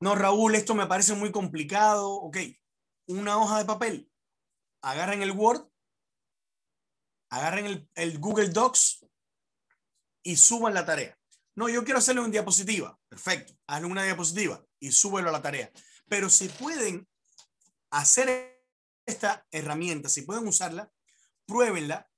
no, Raúl, esto me parece muy complicado, ok, una hoja de papel, agarren el Word, agarren el, Google Docs y suban la tarea. No, yo quiero hacerlo en diapositiva. Perfecto, hazlo una diapositiva y súbelo a la tarea. Pero si pueden hacer esta herramienta, si pueden usarla, pruébenla.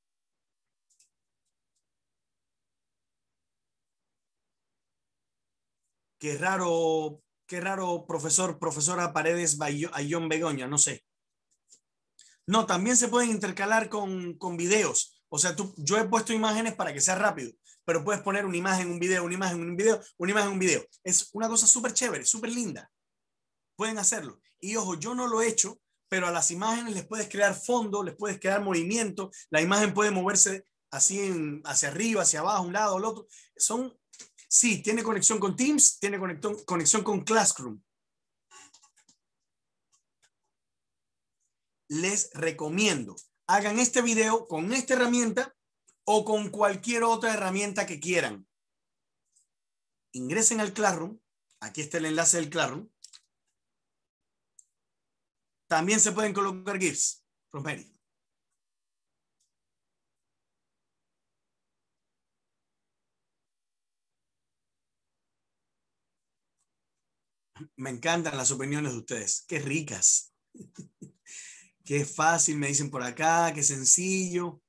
Qué raro, Qué raro, profesor, profesora Paredes Ayón Begoña, no sé. No, también se pueden intercalar con, con videos. O sea, tú, yo he puesto imágenes para que sea rápido, pero puedes poner una imagen, un video, una imagen, un video, una imagen, un video. Es una cosa súper chévere, súper linda. Pueden hacerlo. Y ojo, yo no lo he hecho, pero a las imágenes les puedes crear fondo, les puedes crear movimiento, la imagen puede moverse así hacia arriba, hacia abajo, un lado, el otro. Son Sí, tiene conexión con Teams, tiene conexión con Classroom. Les recomiendo, hagan este video con esta herramienta o con cualquier otra herramienta que quieran. Ingresen al Classroom. Aquí está el enlace del Classroom. También se pueden colocar GIFs, Rosemary. Me encantan las opiniones de ustedes. Qué ricas. Qué fácil, me dicen por acá, qué sencillo.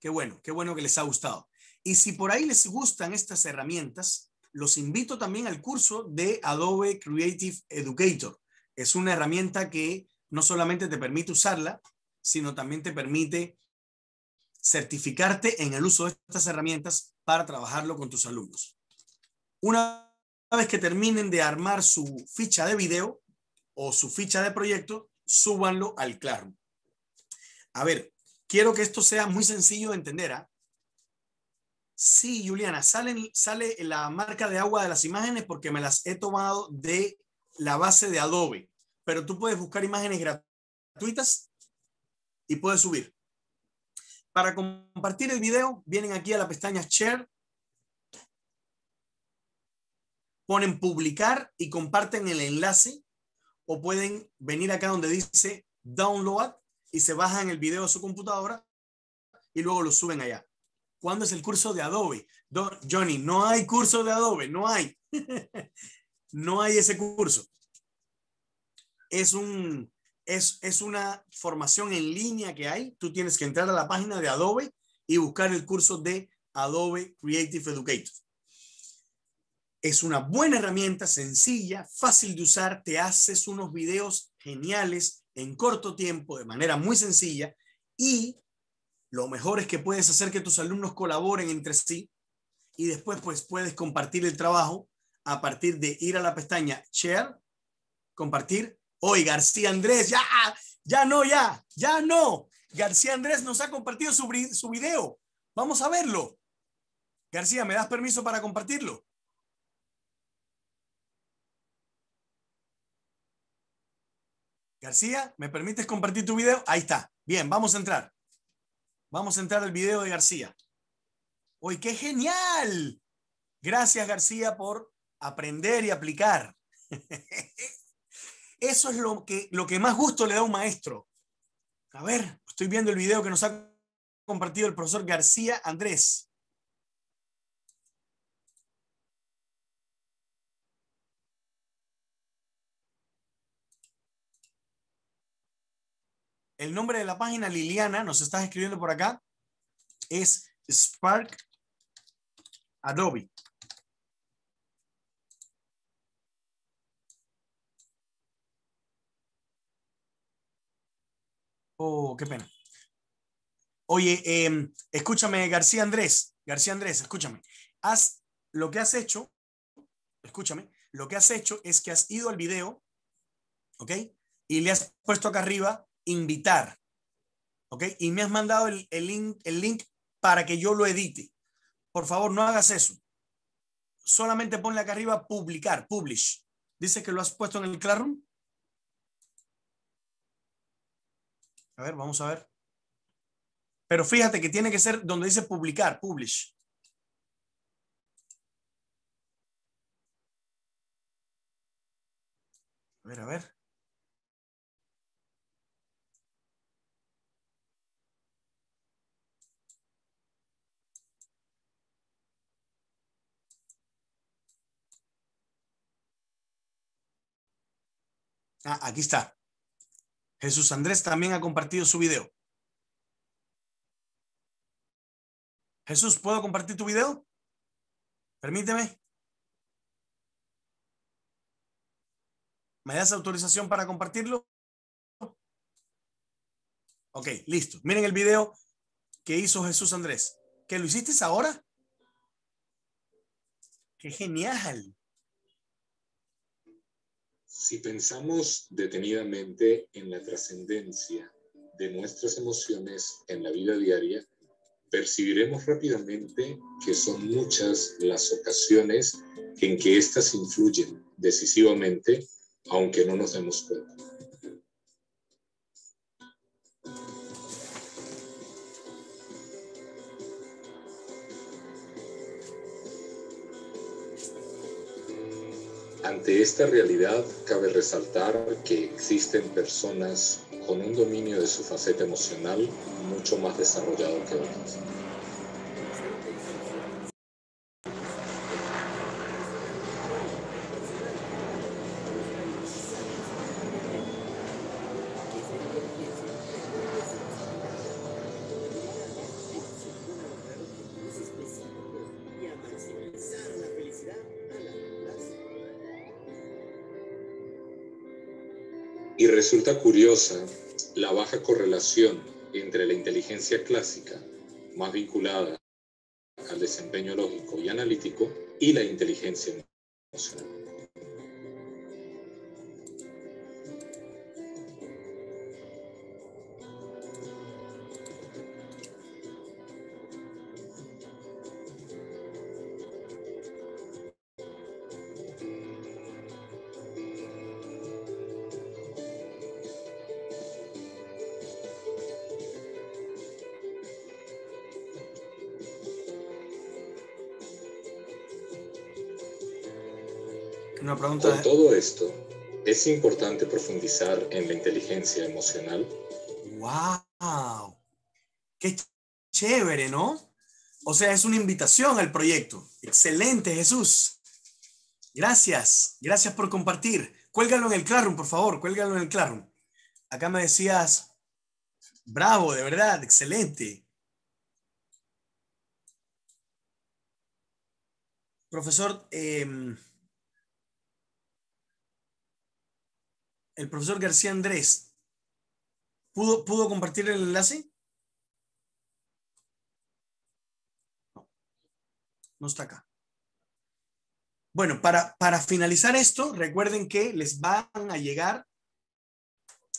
Qué bueno, qué bueno que les ha gustado. Y si por ahí les gustan estas herramientas, los invito también al curso de Adobe Creative Educator. Es una herramienta que no solamente te permite usarla, sino también te permite certificarte en el uso de estas herramientas para trabajarlo con tus alumnos. Una una vez que terminen de armar su ficha de video o su ficha de proyecto, súbanlo al Classroom. A ver, quiero que esto sea muy sencillo de entender. ¿ah? Sí, Juliana, sale la marca de agua de las imágenes porque me las he tomado de la base de Adobe, pero tú puedes buscar imágenes gratuitas y puedes subir. Para compartir el video, vienen aquí a la pestaña Share ponen publicar y comparten el enlace o pueden venir acá donde dice download y se bajan el video a su computadora y luego lo suben allá. ¿Cuándo es el curso de Adobe? Johnny, no hay curso de Adobe, no hay. no hay ese curso. Es, un, es, es una formación en línea que hay. Tú tienes que entrar a la página de Adobe y buscar el curso de Adobe Creative Educator. Es una buena herramienta, sencilla, fácil de usar, te haces unos videos geniales en corto tiempo, de manera muy sencilla, y lo mejor es que puedes hacer que tus alumnos colaboren entre sí y después pues puedes compartir el trabajo a partir de ir a la pestaña Share, compartir. Hoy García Andrés, ya, ya no, ya, ya no. García Andrés nos ha compartido su, su video. Vamos a verlo. García, ¿me das permiso para compartirlo? García, ¿me permites compartir tu video? Ahí está. Bien, vamos a entrar. Vamos a entrar al video de García. ¡Uy, qué genial! Gracias, García, por aprender y aplicar. Eso es lo que, lo que más gusto le da a un maestro. A ver, estoy viendo el video que nos ha compartido el profesor García Andrés. El nombre de la página, Liliana, nos estás escribiendo por acá, es Spark Adobe. Oh, qué pena. Oye, em, escúchame, García Andrés. García Andrés, escúchame. lo que has hecho, escúchame, lo que has hecho es que has ido al video, ¿ok? Y le has puesto acá arriba invitar. ¿Ok? Y me has mandado el, link, el link para que yo lo edite. Por favor, no hagas eso. Solamente ponle acá arriba publicar, publish. Dice que lo has puesto en el Classroom. A ver, vamos a ver. Pero fíjate que tiene que ser donde dice publicar, publish. A ver, a ver. Ah, aquí está. Jesús Andrés también ha compartido su video. Jesús, ¿puedo compartir tu video? Permíteme. ¿Me das autorización para compartirlo? Ok, listo. Miren el video que hizo Jesús Andrés. ¿Que lo hiciste ahora? ¡Qué genial! Si pensamos detenidamente en la trascendencia de nuestras emociones en la vida diaria, percibiremos rápidamente que son muchas las ocasiones en que éstas influyen decisivamente, aunque no nos demos cuenta. Ante esta realidad, cabe resaltar que existen personas con un dominio de su faceta emocional mucho más desarrollado que otras. Y resulta curiosa la baja correlación entre la inteligencia clásica, más vinculada al desempeño lógico y analítico, y la inteligencia emocional. Con ¿eh? todo esto, ¿es importante profundizar en la inteligencia emocional? ¡Wow! ¡Qué chévere, ¿no? O sea, es una invitación al proyecto. Excelente, Jesús. Gracias, gracias por compartir. Cuélgalo en el Classroom, por favor, cuélgalo en el Classroom. Acá me decías, bravo, de verdad, excelente. Profesor, eh, el profesor García Andrés, ¿pudo, ¿pudo compartir el enlace? No, no está acá. Bueno, para, finalizar esto, recuerden que les van a llegar,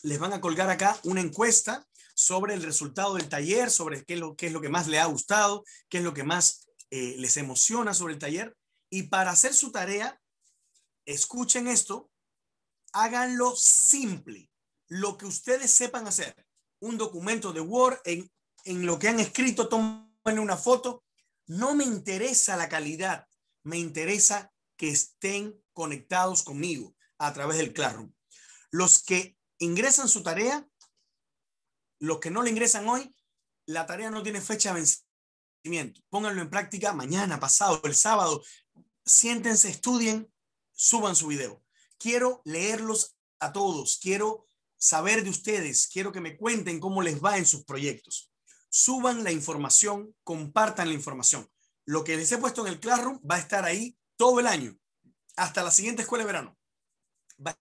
les van a colgar acá una encuesta sobre el resultado del taller, sobre qué es lo, que más le ha gustado, qué es lo que más eh, les emociona sobre el taller. Y para hacer su tarea, escuchen esto háganlo simple, lo que ustedes sepan hacer. Un documento de Word, en, lo que han escrito, tomen una foto. No me interesa la calidad, me interesa que estén conectados conmigo a través del Classroom. Los que ingresan su tarea, los que no la ingresan hoy, la tarea no tiene fecha de vencimiento. Pónganlo en práctica mañana, pasado, el sábado. Siéntense, estudien, suban su video. Quiero leerlos a todos, quiero saber de ustedes, quiero que me cuenten cómo les va en sus proyectos. Suban la información, compartan la información. Lo que les he puesto en el Classroom va a estar ahí todo el año, hasta la siguiente escuela de verano. Va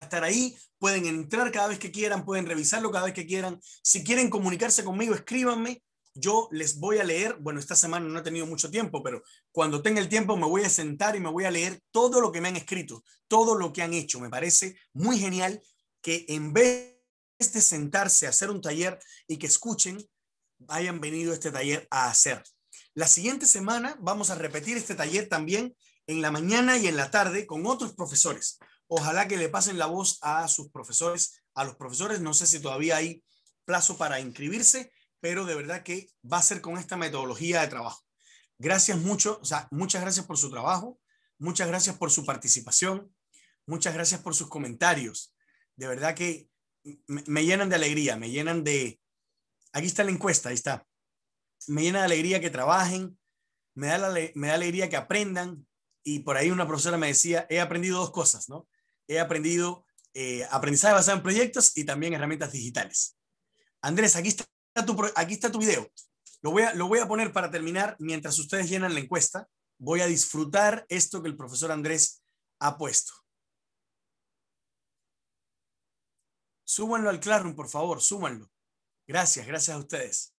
a estar ahí, pueden entrar cada vez que quieran, pueden revisarlo cada vez que quieran. Si quieren comunicarse conmigo, escríbanme, yo les voy a leer, bueno, esta semana no he tenido mucho tiempo, pero cuando tenga el tiempo me voy a sentar y me voy a leer todo lo que me han escrito, todo lo que han hecho. Me parece muy genial que en vez de sentarse a hacer un taller y que escuchen, hayan venido este taller a hacer. La siguiente semana vamos a repetir este taller también en la mañana y en la tarde con otros profesores. Ojalá que le pasen la voz a sus profesores, a los profesores. No sé si todavía hay plazo para inscribirse, pero de verdad que va a ser con esta metodología de trabajo. Gracias mucho, o sea, muchas gracias por su trabajo, muchas gracias por su participación, muchas gracias por sus comentarios. De verdad que me, llenan de alegría, me llenan de... Aquí está la encuesta, ahí está. Me llena de alegría que trabajen, me da, me da alegría que aprendan. Y por ahí una profesora me decía, he aprendido dos cosas, ¿no? He aprendido eh, aprendizaje basado en proyectos y también herramientas digitales. Andrés, aquí está aquí está tu video. Lo voy, a, lo voy a poner para terminar mientras ustedes llenan la encuesta. Voy a disfrutar esto que el profesor Andrés ha puesto. Súmanlo al Classroom, por favor, súmanlo. Gracias, gracias a ustedes.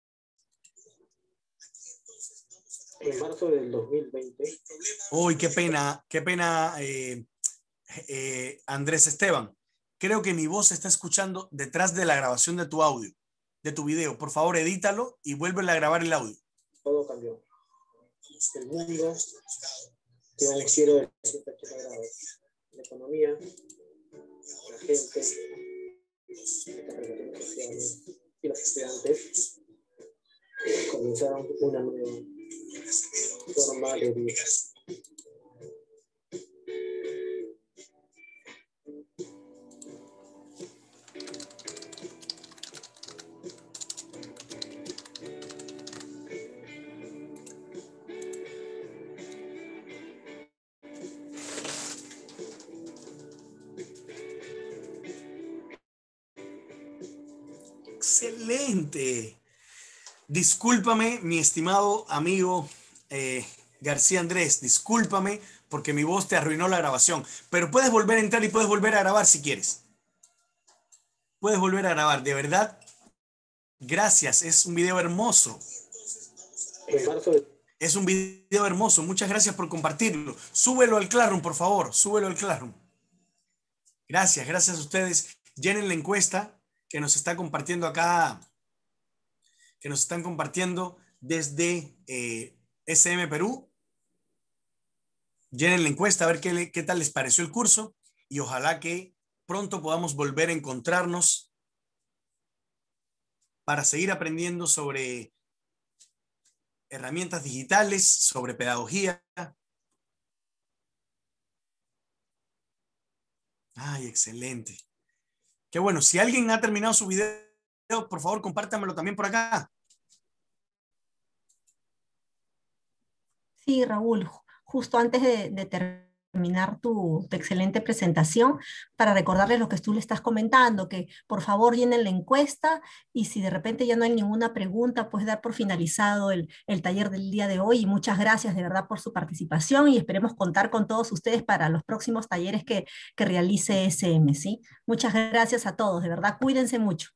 En marzo del 2020. Uy, qué pena, qué pena, eh, eh, Andrés Esteban. Creo que mi voz se está escuchando detrás de la grabación de tu audio de tu video. Por favor, edítalo y vuelve a grabar el audio. Todo cambió. El mundo, La economía, la gente, y los estudiantes comenzaron una nueva forma de Excelente. Discúlpame, mi estimado amigo eh, García Andrés, discúlpame porque mi voz te arruinó la grabación, pero puedes volver a entrar y puedes volver a grabar si quieres. Puedes volver a grabar, de verdad. Gracias, es un video hermoso. Es un video hermoso, muchas gracias por compartirlo. Súbelo al Classroom, por favor, súbelo al Classroom. Gracias, gracias a ustedes. Llenen la encuesta, que nos está compartiendo acá, que nos están compartiendo desde eh, SM Perú. Llenen la encuesta a ver qué, qué tal les pareció el curso y ojalá que pronto podamos volver a encontrarnos para seguir aprendiendo sobre herramientas digitales, sobre pedagogía. Ay, excelente bueno. Si alguien ha terminado su video, por favor, compártamelo también por acá. Sí, Raúl, justo antes de terminar terminar tu, excelente presentación para recordarles lo que tú le estás comentando, que por favor llenen la encuesta y si de repente ya no hay ninguna pregunta, puedes dar por finalizado el, el taller del día de hoy. Y muchas gracias de verdad por su participación y esperemos contar con todos ustedes para los próximos talleres que, que realice SM. ¿sí? Muchas gracias a todos, de verdad, cuídense mucho.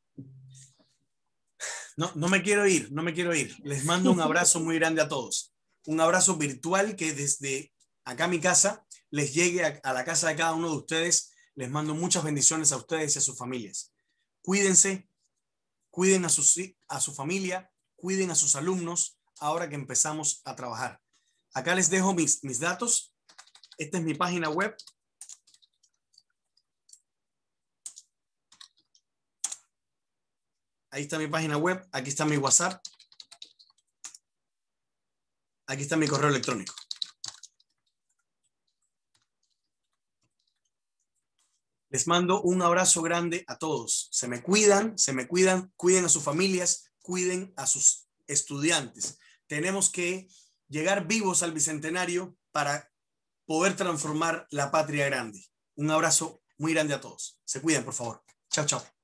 No, no me quiero ir, no me quiero ir. Les mando un abrazo muy grande a todos. Un abrazo virtual que desde acá mi casa les llegue a, la casa de cada uno de ustedes. Les mando muchas bendiciones a ustedes y a sus familias. Cuídense, cuiden a, sus, a su familia, cuiden a sus alumnos ahora que empezamos a trabajar. Acá les dejo mis, mis datos. Esta es mi página web. Ahí está mi página web, aquí está mi WhatsApp, aquí está mi correo electrónico. Les mando un abrazo grande a todos. Se me cuidan, se me cuidan, cuiden a sus familias, cuiden a sus estudiantes. Tenemos que llegar vivos al Bicentenario para poder transformar la patria grande. Un abrazo muy grande a todos. Se cuidan, por favor. Chao, chao.